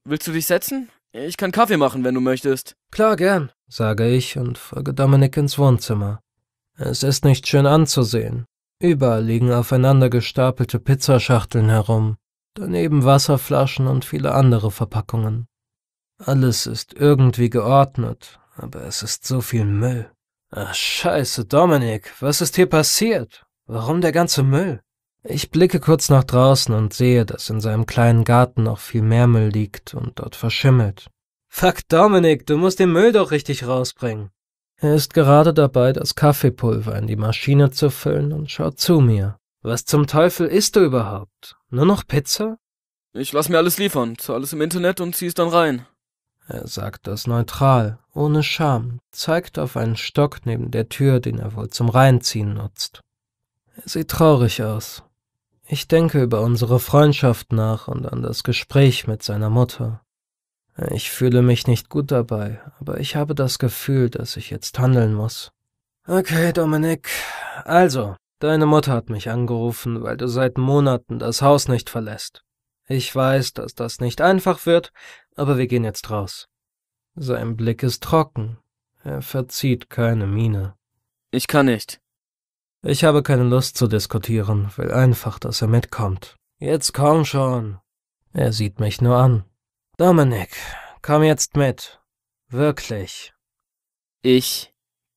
Willst du dich setzen? Ich kann Kaffee machen, wenn du möchtest. Klar, gern, sage ich und folge Dominik ins Wohnzimmer. Es ist nicht schön anzusehen. Überall liegen aufeinander gestapelte Pizzaschachteln herum, daneben Wasserflaschen und viele andere Verpackungen. Alles ist irgendwie geordnet, aber es ist so viel Müll. Ach, scheiße, Dominik, was ist hier passiert? Warum der ganze Müll? Ich blicke kurz nach draußen und sehe, dass in seinem kleinen Garten noch viel mehr Müll liegt und dort verschimmelt. Fuck, Dominik, du musst den Müll doch richtig rausbringen. Er ist gerade dabei, das Kaffeepulver in die Maschine zu füllen und schaut zu mir. Was zum Teufel isst du überhaupt? Nur noch Pizza? Ich lass mir alles liefern, zu alles im Internet und zieh's dann rein. Er sagt das neutral, ohne Scham, zeigt auf einen Stock neben der Tür, den er wohl zum Reinziehen nutzt. Er sieht traurig aus. Ich denke über unsere Freundschaft nach und an das Gespräch mit seiner Mutter. Ich fühle mich nicht gut dabei, aber ich habe das Gefühl, dass ich jetzt handeln muss. Okay, Dominik. Also, deine Mutter hat mich angerufen, weil du seit Monaten das Haus nicht verlässt. Ich weiß, dass das nicht einfach wird, aber wir gehen jetzt raus. Sein Blick ist trocken. Er verzieht keine Miene. Ich kann nicht. Ich habe keine Lust zu diskutieren, will einfach, dass er mitkommt. Jetzt komm schon. Er sieht mich nur an. Dominik, komm jetzt mit. Wirklich. Ich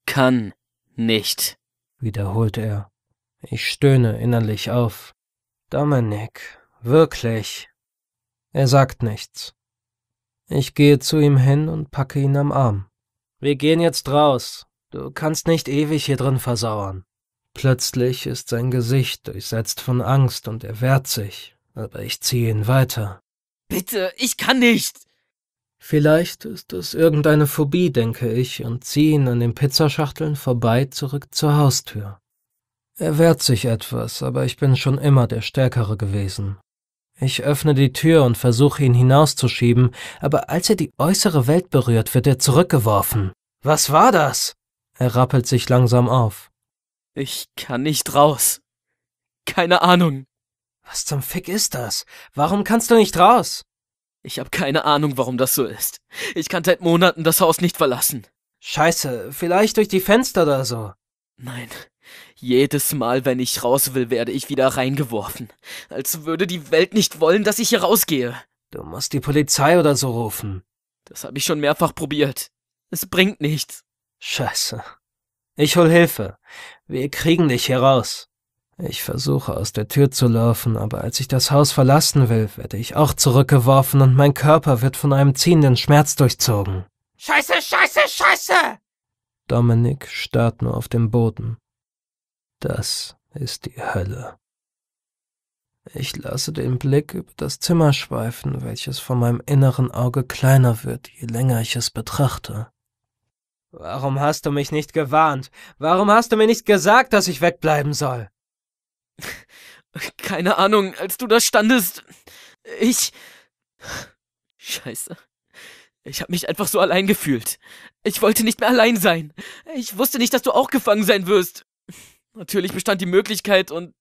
kann nicht, wiederholt er. Ich stöhne innerlich auf. Dominik, wirklich. Er sagt nichts. Ich gehe zu ihm hin und packe ihn am Arm. Wir gehen jetzt raus. Du kannst nicht ewig hier drin versauern. Plötzlich ist sein Gesicht durchsetzt von Angst und er wehrt sich, aber ich ziehe ihn weiter. Bitte, ich kann nicht. Vielleicht ist es irgendeine Phobie, denke ich, und ihn an den Pizzaschachteln vorbei zurück zur Haustür. Er wehrt sich etwas, aber ich bin schon immer der Stärkere gewesen. Ich öffne die Tür und versuche ihn hinauszuschieben, aber als er die äußere Welt berührt, wird er zurückgeworfen. Was war das? Er rappelt sich langsam auf. Ich kann nicht raus. Keine Ahnung. Was zum Fick ist das? Warum kannst du nicht raus? Ich habe keine Ahnung, warum das so ist. Ich kann seit Monaten das Haus nicht verlassen. Scheiße, vielleicht durch die Fenster oder so. Nein. Jedes Mal, wenn ich raus will, werde ich wieder reingeworfen. Als würde die Welt nicht wollen, dass ich hier rausgehe. Du musst die Polizei oder so rufen. Das habe ich schon mehrfach probiert. Es bringt nichts. Scheiße. Ich hol Hilfe. Wir kriegen dich hier raus. Ich versuche aus der Tür zu laufen, aber als ich das Haus verlassen will, werde ich auch zurückgeworfen und mein Körper wird von einem ziehenden Schmerz durchzogen. Scheiße, scheiße, scheiße! Dominik starrt nur auf den Boden. Das ist die Hölle. Ich lasse den Blick über das Zimmer schweifen, welches von meinem inneren Auge kleiner wird, je länger ich es betrachte. Warum hast du mich nicht gewarnt? Warum hast du mir nicht gesagt, dass ich wegbleiben soll? Keine Ahnung, als du da standest. Ich. Scheiße. Ich hab mich einfach so allein gefühlt. Ich wollte nicht mehr allein sein. Ich wusste nicht, dass du auch gefangen sein wirst. Natürlich bestand die Möglichkeit und.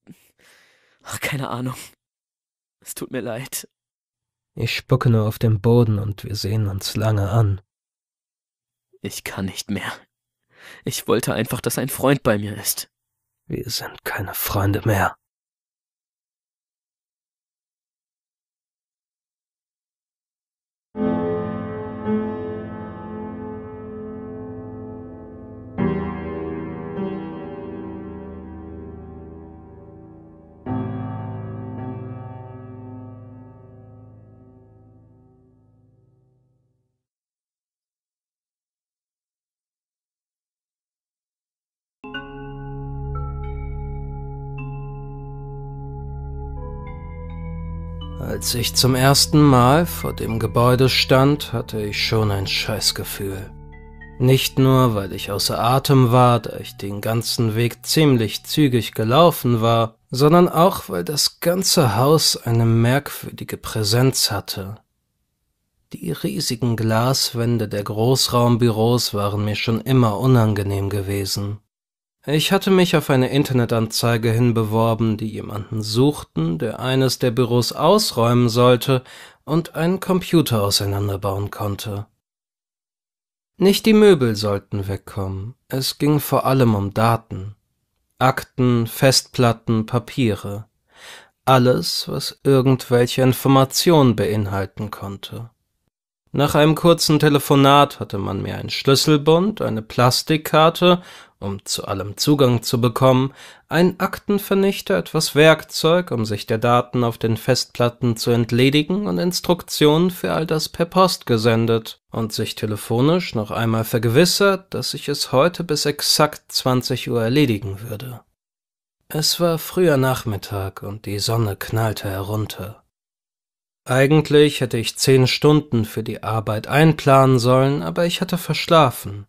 Ach, keine Ahnung. Es tut mir leid. Ich spucke nur auf den Boden und wir sehen uns lange an. Ich kann nicht mehr. Ich wollte einfach, dass ein Freund bei mir ist. Wir sind keine Freunde mehr. Als ich zum ersten Mal vor dem Gebäude stand, hatte ich schon ein Scheißgefühl. Nicht nur, weil ich außer Atem war, da ich den ganzen Weg ziemlich zügig gelaufen war, sondern auch, weil das ganze Haus eine merkwürdige Präsenz hatte. Die riesigen Glaswände der Großraumbüros waren mir schon immer unangenehm gewesen. Ich hatte mich auf eine Internetanzeige hin beworben, die jemanden suchten, der eines der Büros ausräumen sollte und einen Computer auseinanderbauen konnte. Nicht die Möbel sollten wegkommen, es ging vor allem um Daten. Akten, Festplatten, Papiere. Alles, was irgendwelche Informationen beinhalten konnte. Nach einem kurzen Telefonat hatte man mir einen Schlüsselbund, eine Plastikkarte, um zu allem Zugang zu bekommen, einen Aktenvernichter, etwas Werkzeug, um sich der Daten auf den Festplatten zu entledigen und Instruktionen für all das per Post gesendet und sich telefonisch noch einmal vergewissert, dass ich es heute bis exakt 20 Uhr erledigen würde. Es war früher Nachmittag und die Sonne knallte herunter. Eigentlich hätte ich zehn Stunden für die Arbeit einplanen sollen, aber ich hatte verschlafen.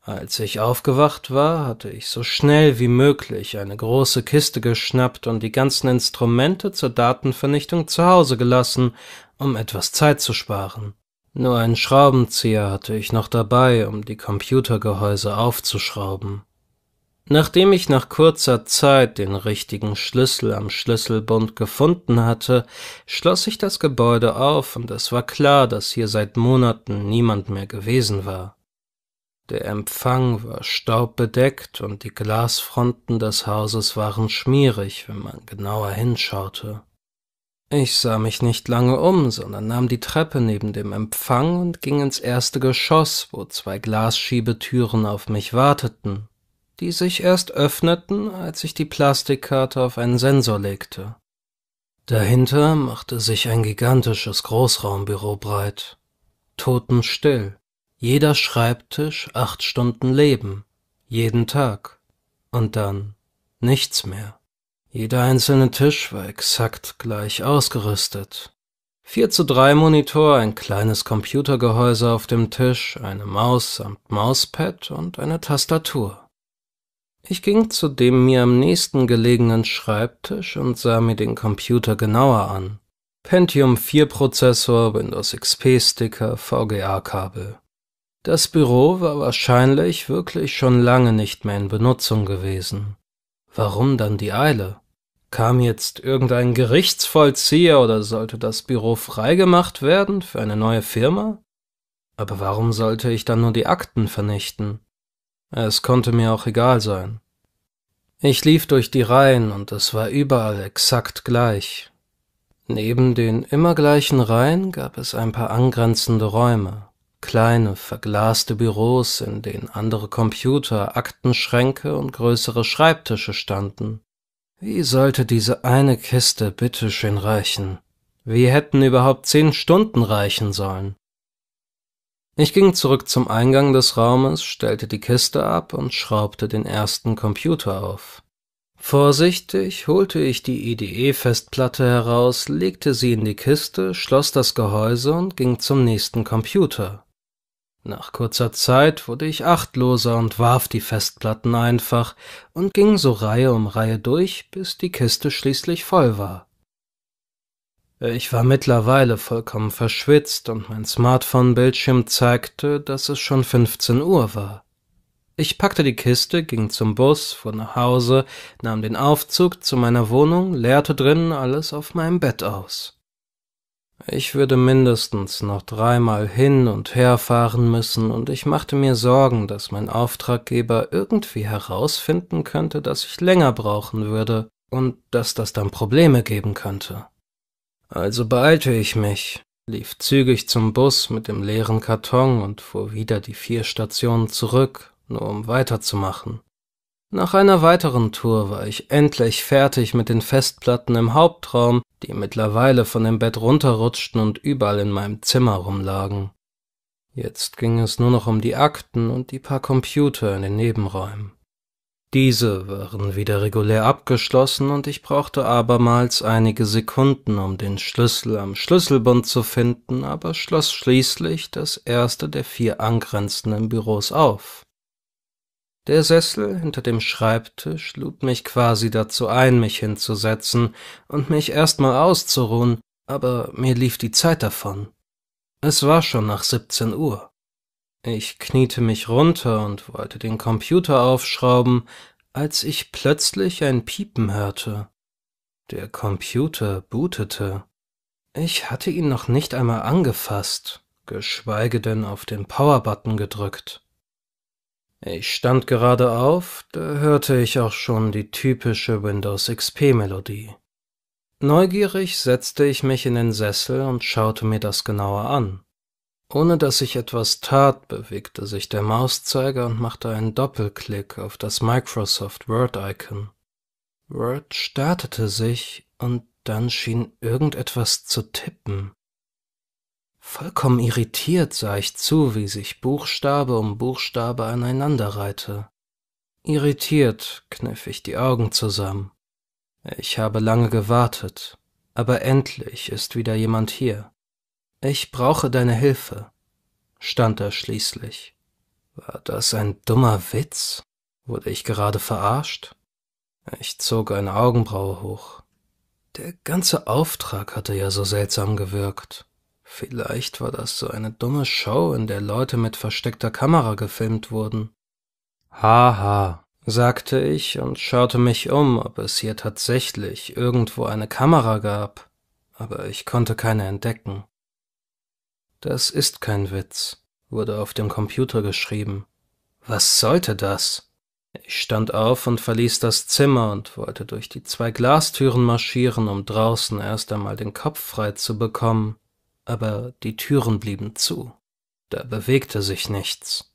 Als ich aufgewacht war, hatte ich so schnell wie möglich eine große Kiste geschnappt und die ganzen Instrumente zur Datenvernichtung zu Hause gelassen, um etwas Zeit zu sparen. Nur einen Schraubenzieher hatte ich noch dabei, um die Computergehäuse aufzuschrauben. Nachdem ich nach kurzer Zeit den richtigen Schlüssel am Schlüsselbund gefunden hatte, schloss ich das Gebäude auf und es war klar, dass hier seit Monaten niemand mehr gewesen war. Der Empfang war staubbedeckt und die Glasfronten des Hauses waren schmierig, wenn man genauer hinschaute. Ich sah mich nicht lange um, sondern nahm die Treppe neben dem Empfang und ging ins erste Geschoss, wo zwei Glasschiebetüren auf mich warteten die sich erst öffneten, als ich die Plastikkarte auf einen Sensor legte. Dahinter machte sich ein gigantisches Großraumbüro breit. Totenstill. Jeder Schreibtisch acht Stunden Leben. Jeden Tag. Und dann nichts mehr. Jeder einzelne Tisch war exakt gleich ausgerüstet. 4 zu 3 Monitor, ein kleines Computergehäuse auf dem Tisch, eine Maus samt Mauspad und eine Tastatur. Ich ging zu dem mir am nächsten gelegenen Schreibtisch und sah mir den Computer genauer an. Pentium 4 Prozessor, Windows XP Sticker, VGA-Kabel. Das Büro war wahrscheinlich wirklich schon lange nicht mehr in Benutzung gewesen. Warum dann die Eile? Kam jetzt irgendein Gerichtsvollzieher oder sollte das Büro freigemacht werden für eine neue Firma? Aber warum sollte ich dann nur die Akten vernichten? Es konnte mir auch egal sein. Ich lief durch die Reihen und es war überall exakt gleich. Neben den immer gleichen Reihen gab es ein paar angrenzende Räume, kleine, verglaste Büros, in denen andere Computer, Aktenschränke und größere Schreibtische standen. Wie sollte diese eine Kiste bitteschön reichen? Wie hätten überhaupt zehn Stunden reichen sollen? Ich ging zurück zum Eingang des Raumes, stellte die Kiste ab und schraubte den ersten Computer auf. Vorsichtig holte ich die IDE-Festplatte heraus, legte sie in die Kiste, schloss das Gehäuse und ging zum nächsten Computer. Nach kurzer Zeit wurde ich achtloser und warf die Festplatten einfach und ging so Reihe um Reihe durch, bis die Kiste schließlich voll war. Äh, ich war mittlerweile vollkommen verschwitzt und mein Smartphone-Bildschirm zeigte, dass es schon 15 Uhr war. Ich packte die Kiste, ging zum Bus, fuhr nach Hause, nahm den Aufzug zu meiner Wohnung, leerte drinnen alles auf meinem Bett aus. Ich würde mindestens noch dreimal hin und her fahren müssen, und ich machte mir Sorgen, dass mein Auftraggeber irgendwie herausfinden könnte, dass ich länger brauchen würde und dass das dann Probleme geben könnte. Also beeilte ich mich, lief zügig zum Bus mit dem leeren Karton und fuhr wieder die vier Stationen zurück, nur um weiterzumachen. Nach einer weiteren Tour war ich endlich fertig mit den Festplatten im Hauptraum, die mittlerweile von dem Bett runterrutschten und überall in meinem Zimmer rumlagen. Jetzt ging es nur noch um die Akten und die paar Computer in den Nebenräumen. Diese waren wieder regulär abgeschlossen und ich brauchte abermals einige Sekunden, um den Schlüssel am Schlüsselbund zu finden, aber schloss schließlich das erste der vier angrenzenden Büros auf. Der Sessel hinter dem Schreibtisch lud mich quasi dazu ein, mich hinzusetzen und mich erstmal auszuruhen, aber mir lief die Zeit davon. Es war schon nach 17 Uhr. Ich kniete mich runter und wollte den Computer aufschrauben, als ich plötzlich ein Piepen hörte. Der Computer bootete. Ich hatte ihn noch nicht einmal angefasst, geschweige denn auf den Powerbutton gedrückt. Ich stand gerade auf, da hörte ich auch schon die typische Windows XP-Melodie. Neugierig setzte ich mich in den Sessel und schaute mir das genauer an. Ohne dass ich etwas tat, bewegte sich der Mauszeiger und machte einen Doppelklick auf das Microsoft Word-Icon. Word startete sich und dann schien irgendetwas zu tippen. Vollkommen irritiert sah ich zu, wie sich Buchstabe um Buchstabe aneinanderreihte. Irritiert kniff ich die Augen zusammen. Ich habe lange gewartet, aber endlich ist wieder jemand hier. Ich brauche deine Hilfe, stand er schließlich. War das ein dummer Witz? Wurde ich gerade verarscht? Ich zog eine Augenbraue hoch. Der ganze Auftrag hatte ja so seltsam gewirkt. Vielleicht war das so eine dumme Show, in der Leute mit versteckter Kamera gefilmt wurden. Haha, sagte ich und schaute mich um, ob es hier tatsächlich irgendwo eine Kamera gab, aber ich konnte keine entdecken. Das ist kein Witz, wurde auf dem Computer geschrieben. Was sollte das? Ich stand auf und verließ das Zimmer und wollte durch die zwei Glastüren marschieren, um draußen erst einmal den Kopf frei zu bekommen, aber die Türen blieben zu. Da bewegte sich nichts.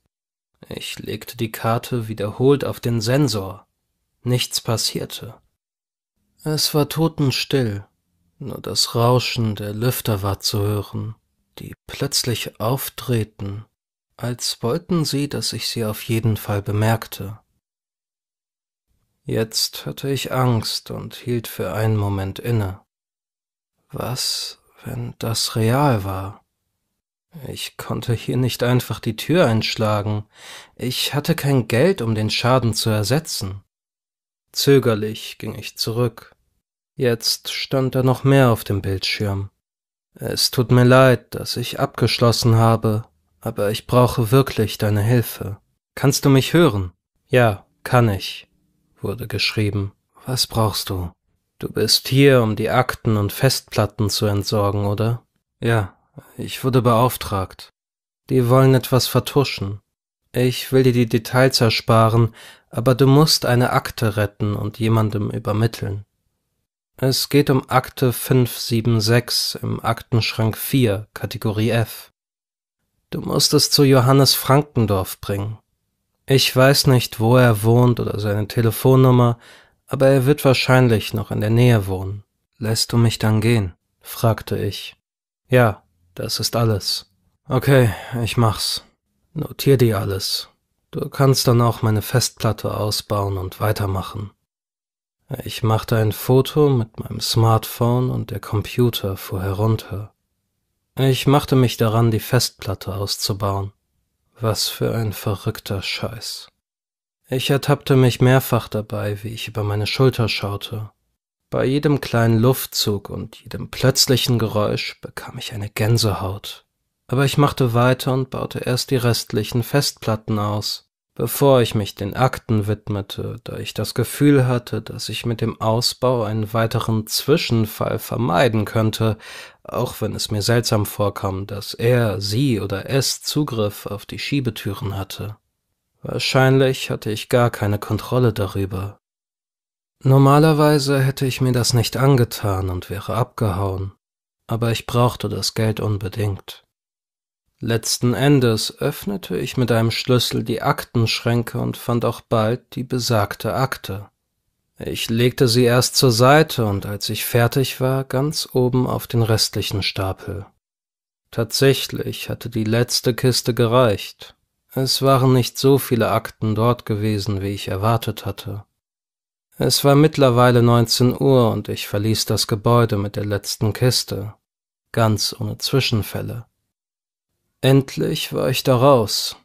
Ich legte die Karte wiederholt auf den Sensor. Nichts passierte. Es war totenstill, nur das Rauschen der Lüfter war zu hören die plötzlich auftreten, als wollten sie, dass ich sie auf jeden Fall bemerkte. Jetzt hatte ich Angst und hielt für einen Moment inne. Was, wenn das real war? Ich konnte hier nicht einfach die Tür einschlagen. Ich hatte kein Geld, um den Schaden zu ersetzen. Zögerlich ging ich zurück. Jetzt stand da noch mehr auf dem Bildschirm. Es tut mir leid, dass ich abgeschlossen habe, aber ich brauche wirklich deine Hilfe. Kannst du mich hören? Ja, kann ich, wurde geschrieben. Was brauchst du? Du bist hier, um die Akten und Festplatten zu entsorgen, oder? Ja, ich wurde beauftragt. Die wollen etwas vertuschen. Ich will dir die Details ersparen, aber du musst eine Akte retten und jemandem übermitteln. Es geht um Akte 576 im Aktenschrank 4, Kategorie F. Du musst es zu Johannes Frankendorf bringen. Ich weiß nicht, wo er wohnt oder seine Telefonnummer, aber er wird wahrscheinlich noch in der Nähe wohnen. Lässt du mich dann gehen? fragte ich. Ja, das ist alles. Okay, ich mach's. Notier dir alles. Du kannst dann auch meine Festplatte ausbauen und weitermachen. Ich machte ein Foto mit meinem Smartphone und der Computer fuhr herunter. Ich machte mich daran, die Festplatte auszubauen. Was für ein verrückter Scheiß. Ich ertappte mich mehrfach dabei, wie ich über meine Schulter schaute. Bei jedem kleinen Luftzug und jedem plötzlichen Geräusch bekam ich eine Gänsehaut. Aber ich machte weiter und baute erst die restlichen Festplatten aus bevor ich mich den Akten widmete, da ich das Gefühl hatte, dass ich mit dem Ausbau einen weiteren Zwischenfall vermeiden könnte, auch wenn es mir seltsam vorkam, dass er, sie oder es Zugriff auf die Schiebetüren hatte. Wahrscheinlich hatte ich gar keine Kontrolle darüber. Normalerweise hätte ich mir das nicht angetan und wäre abgehauen, aber ich brauchte das Geld unbedingt. Letzten Endes öffnete ich mit einem Schlüssel die Aktenschränke und fand auch bald die besagte Akte. Ich legte sie erst zur Seite und als ich fertig war, ganz oben auf den restlichen Stapel. Tatsächlich hatte die letzte Kiste gereicht. Es waren nicht so viele Akten dort gewesen, wie ich erwartet hatte. Es war mittlerweile 19 Uhr und ich verließ das Gebäude mit der letzten Kiste, ganz ohne Zwischenfälle. Endlich war ich da raus.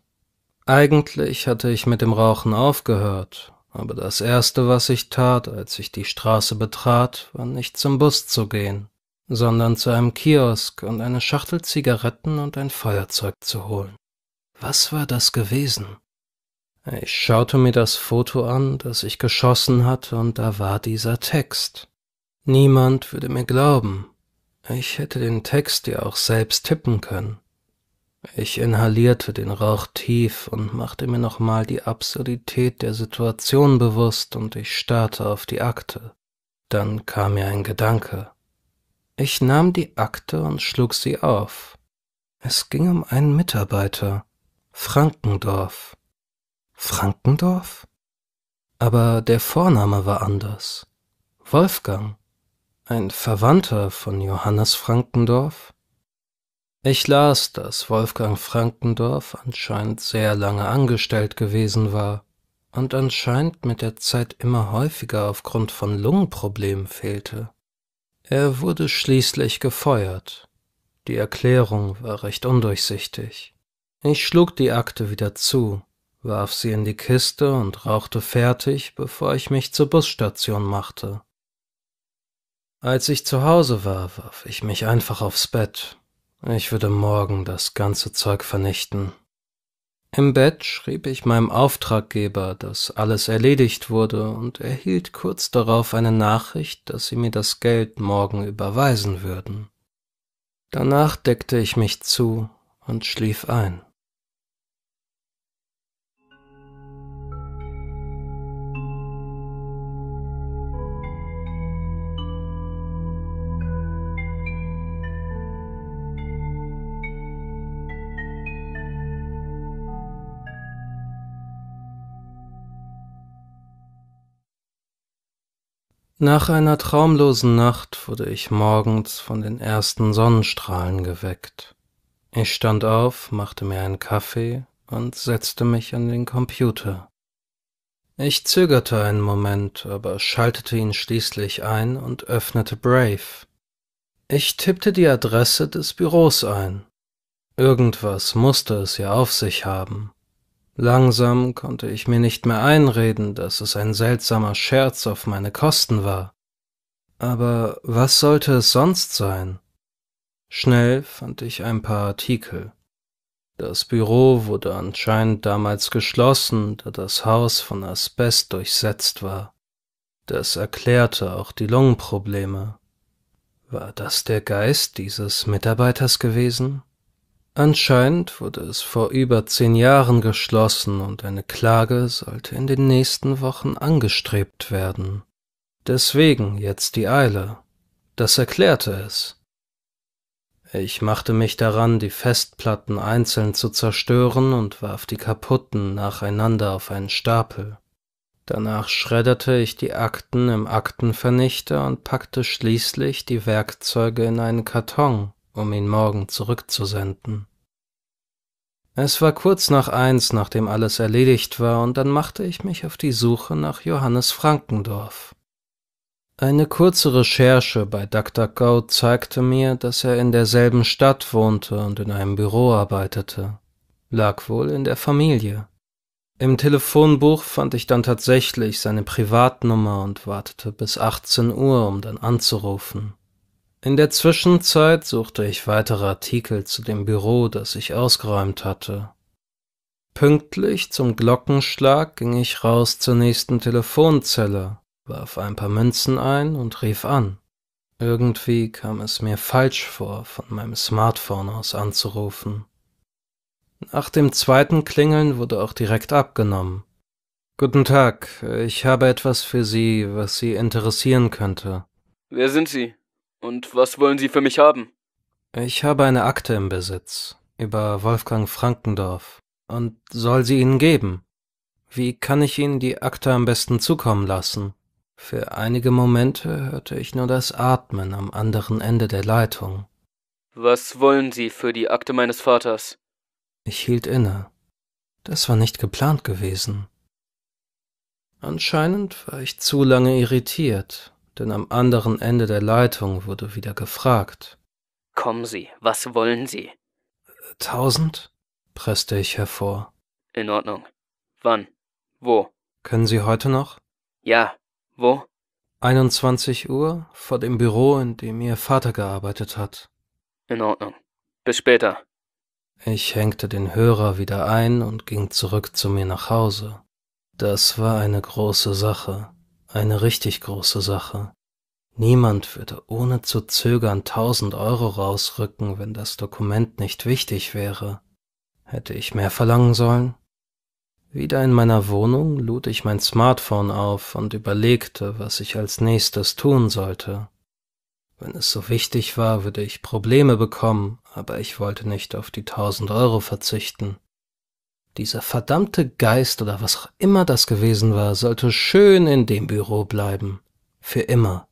Eigentlich hatte ich mit dem Rauchen aufgehört, aber das Erste, was ich tat, als ich die Straße betrat, war nicht zum Bus zu gehen, sondern zu einem Kiosk und eine Schachtel Zigaretten und ein Feuerzeug zu holen. Was war das gewesen? Ich schaute mir das Foto an, das ich geschossen hatte, und da war dieser Text. Niemand würde mir glauben. Ich hätte den Text ja auch selbst tippen können. Ich inhalierte den Rauch tief und machte mir nochmal die Absurdität der Situation bewusst und ich starrte auf die Akte. Dann kam mir ein Gedanke. Ich nahm die Akte und schlug sie auf. Es ging um einen Mitarbeiter. Frankendorf. Frankendorf? Aber der Vorname war anders. Wolfgang. Ein Verwandter von Johannes Frankendorf? Ich las, dass Wolfgang Frankendorf anscheinend sehr lange angestellt gewesen war und anscheinend mit der Zeit immer häufiger aufgrund von Lungenproblemen fehlte. Er wurde schließlich gefeuert. Die Erklärung war recht undurchsichtig. Ich schlug die Akte wieder zu, warf sie in die Kiste und rauchte fertig, bevor ich mich zur Busstation machte. Als ich zu Hause war, warf ich mich einfach aufs Bett ich würde morgen das ganze Zeug vernichten. Im Bett schrieb ich meinem Auftraggeber, dass alles erledigt wurde und erhielt kurz darauf eine Nachricht, dass sie mir das Geld morgen überweisen würden. Danach deckte ich mich zu und schlief ein. Nach einer traumlosen Nacht wurde ich morgens von den ersten Sonnenstrahlen geweckt. Ich stand auf, machte mir einen Kaffee und setzte mich an den Computer. Ich zögerte einen Moment, aber schaltete ihn schließlich ein und öffnete Brave. Ich tippte die Adresse des Büros ein. Irgendwas musste es ja auf sich haben. Langsam konnte ich mir nicht mehr einreden, dass es ein seltsamer Scherz auf meine Kosten war. Aber was sollte es sonst sein? Schnell fand ich ein paar Artikel. Das Büro wurde anscheinend damals geschlossen, da das Haus von Asbest durchsetzt war. Das erklärte auch die Lungenprobleme. War das der Geist dieses Mitarbeiters gewesen? Anscheinend wurde es vor über zehn Jahren geschlossen und eine Klage sollte in den nächsten Wochen angestrebt werden. Deswegen jetzt die Eile. Das erklärte es. Ich machte mich daran, die Festplatten einzeln zu zerstören und warf die kaputten nacheinander auf einen Stapel. Danach schredderte ich die Akten im Aktenvernichter und packte schließlich die Werkzeuge in einen Karton um ihn morgen zurückzusenden. Es war kurz nach eins, nachdem alles erledigt war, und dann machte ich mich auf die Suche nach Johannes Frankendorf. Eine kurze Recherche bei DuckDuckGo zeigte mir, dass er in derselben Stadt wohnte und in einem Büro arbeitete. Lag wohl in der Familie. Im Telefonbuch fand ich dann tatsächlich seine Privatnummer und wartete bis 18 Uhr, um dann anzurufen. In der Zwischenzeit suchte ich weitere Artikel zu dem Büro, das ich ausgeräumt hatte. Pünktlich zum Glockenschlag ging ich raus zur nächsten Telefonzelle, warf ein paar Münzen ein und rief an. Irgendwie kam es mir falsch vor, von meinem Smartphone aus anzurufen. Nach dem zweiten Klingeln wurde auch direkt abgenommen. Guten Tag, ich habe etwas für Sie, was Sie interessieren könnte. Wer sind Sie? Und was wollen Sie für mich haben? Ich habe eine Akte im Besitz über Wolfgang Frankendorf und soll sie Ihnen geben. Wie kann ich Ihnen die Akte am besten zukommen lassen? Für einige Momente hörte ich nur das Atmen am anderen Ende der Leitung. Was wollen Sie für die Akte meines Vaters? Ich hielt inne. Das war nicht geplant gewesen. Anscheinend war ich zu lange irritiert, denn am anderen Ende der Leitung wurde wieder gefragt. Kommen Sie, was wollen Sie? Tausend? presste ich hervor. In Ordnung. Wann? Wo? Können Sie heute noch? Ja. Wo? 21 Uhr vor dem Büro, in dem Ihr Vater gearbeitet hat. In Ordnung. Bis später. Ich hängte den Hörer wieder ein und ging zurück zu mir nach Hause. Das war eine große Sache. Eine richtig große Sache. Niemand würde ohne zu zögern tausend Euro rausrücken, wenn das Dokument nicht wichtig wäre. Hätte ich mehr verlangen sollen? Wieder in meiner Wohnung lud ich mein Smartphone auf und überlegte, was ich als nächstes tun sollte. Wenn es so wichtig war, würde ich Probleme bekommen, aber ich wollte nicht auf die tausend Euro verzichten. Dieser verdammte Geist oder was auch immer das gewesen war, sollte schön in dem Büro bleiben. Für immer.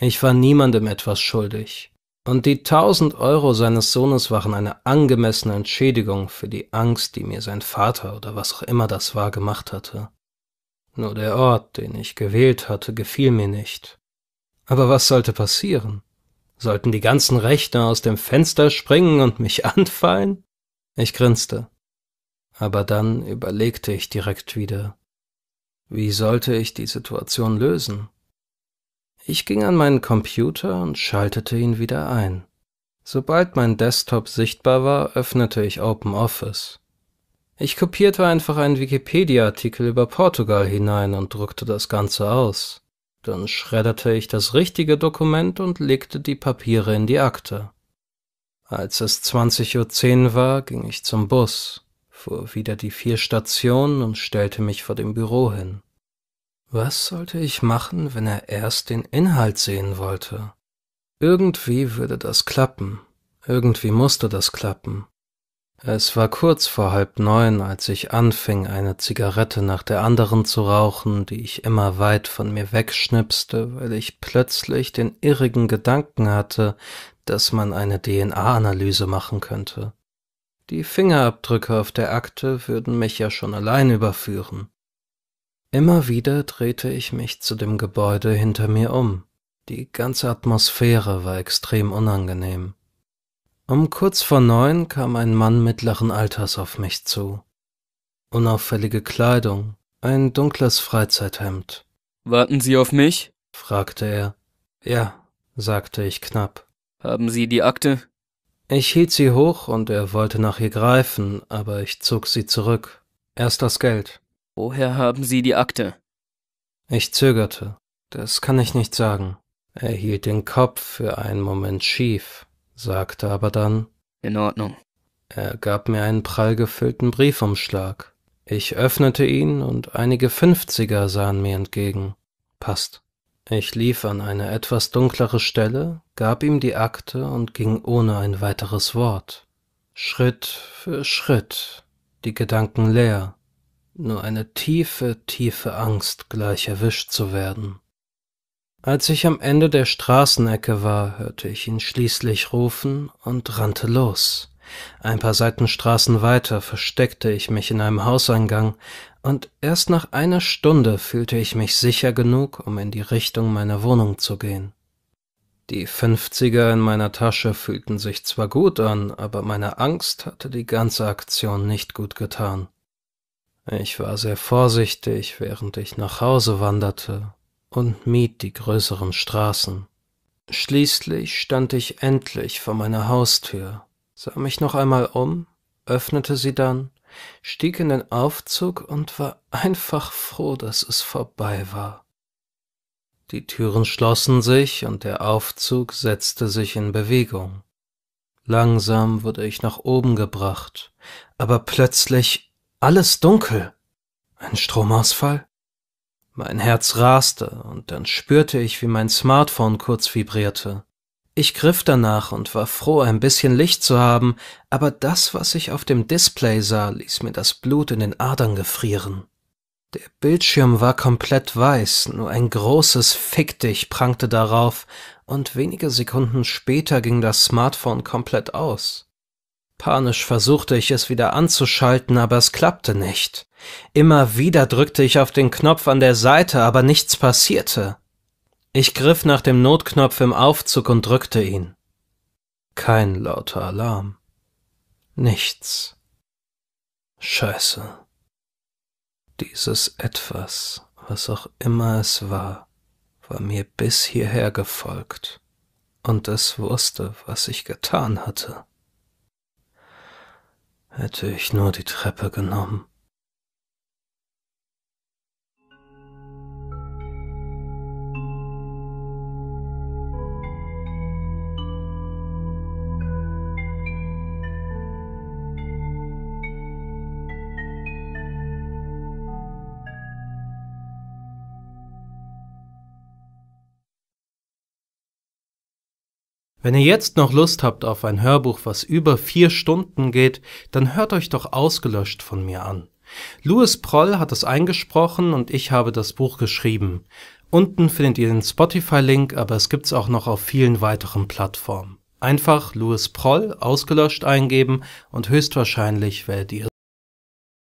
Ich war niemandem etwas schuldig. Und die tausend Euro seines Sohnes waren eine angemessene Entschädigung für die Angst, die mir sein Vater oder was auch immer das war gemacht hatte. Nur der Ort, den ich gewählt hatte, gefiel mir nicht. Aber was sollte passieren? Sollten die ganzen Rechner aus dem Fenster springen und mich anfallen? Ich grinste. Aber dann überlegte ich direkt wieder, wie sollte ich die Situation lösen? Ich ging an meinen Computer und schaltete ihn wieder ein. Sobald mein Desktop sichtbar war, öffnete ich OpenOffice. Ich kopierte einfach einen Wikipedia-Artikel über Portugal hinein und druckte das Ganze aus. Dann schredderte ich das richtige Dokument und legte die Papiere in die Akte. Als es 20.10 Uhr war, ging ich zum Bus fuhr wieder die vier Stationen und stellte mich vor dem Büro hin. Was sollte ich machen, wenn er erst den Inhalt sehen wollte? Irgendwie würde das klappen. Irgendwie musste das klappen. Es war kurz vor halb neun, als ich anfing, eine Zigarette nach der anderen zu rauchen, die ich immer weit von mir wegschnipste, weil ich plötzlich den irrigen Gedanken hatte, dass man eine DNA-Analyse machen könnte. Die Fingerabdrücke auf der Akte würden mich ja schon allein überführen. Immer wieder drehte ich mich zu dem Gebäude hinter mir um. Die ganze Atmosphäre war extrem unangenehm. Um kurz vor neun kam ein Mann mittleren Alters auf mich zu. Unauffällige Kleidung, ein dunkles Freizeithemd. Warten Sie auf mich? fragte er. Ja, sagte ich knapp. Haben Sie die Akte? Ich hielt sie hoch und er wollte nach ihr greifen, aber ich zog sie zurück. Erst das Geld. Woher haben Sie die Akte? Ich zögerte. Das kann ich nicht sagen. Er hielt den Kopf für einen Moment schief, sagte aber dann In Ordnung. Er gab mir einen prall gefüllten Briefumschlag. Ich öffnete ihn und einige Fünfziger sahen mir entgegen. Passt. Ich lief an eine etwas dunklere Stelle, gab ihm die Akte und ging ohne ein weiteres Wort. Schritt für Schritt, die Gedanken leer, nur eine tiefe, tiefe Angst, gleich erwischt zu werden. Als ich am Ende der Straßenecke war, hörte ich ihn schließlich rufen und rannte los. Ein paar Seitenstraßen weiter versteckte ich mich in einem Hauseingang, und erst nach einer Stunde fühlte ich mich sicher genug, um in die Richtung meiner Wohnung zu gehen. Die Fünfziger in meiner Tasche fühlten sich zwar gut an, aber meine Angst hatte die ganze Aktion nicht gut getan. Ich war sehr vorsichtig, während ich nach Hause wanderte und mied die größeren Straßen. Schließlich stand ich endlich vor meiner Haustür, sah mich noch einmal um, öffnete sie dann stieg in den Aufzug und war einfach froh, dass es vorbei war. Die Türen schlossen sich und der Aufzug setzte sich in Bewegung. Langsam wurde ich nach oben gebracht, aber plötzlich alles dunkel. Ein Stromausfall? Mein Herz raste und dann spürte ich, wie mein Smartphone kurz vibrierte. Ich griff danach und war froh, ein bisschen Licht zu haben, aber das, was ich auf dem Display sah, ließ mir das Blut in den Adern gefrieren. Der Bildschirm war komplett weiß, nur ein großes Fick dich prangte darauf, und wenige Sekunden später ging das Smartphone komplett aus. Panisch versuchte ich es wieder anzuschalten, aber es klappte nicht. Immer wieder drückte ich auf den Knopf an der Seite, aber nichts passierte. Ich griff nach dem Notknopf im Aufzug und drückte ihn. Kein lauter Alarm. Nichts. Scheiße. Dieses etwas, was auch immer es war, war mir bis hierher gefolgt, und es wusste, was ich getan hatte. Hätte ich nur die Treppe genommen. Wenn ihr jetzt noch Lust habt auf ein Hörbuch, was über vier Stunden geht, dann hört euch doch ausgelöscht von mir an. Louis Proll hat es eingesprochen und ich habe das Buch geschrieben. Unten findet ihr den Spotify-Link, aber es gibt's auch noch auf vielen weiteren Plattformen. Einfach Louis Proll ausgelöscht eingeben und höchstwahrscheinlich werdet ihr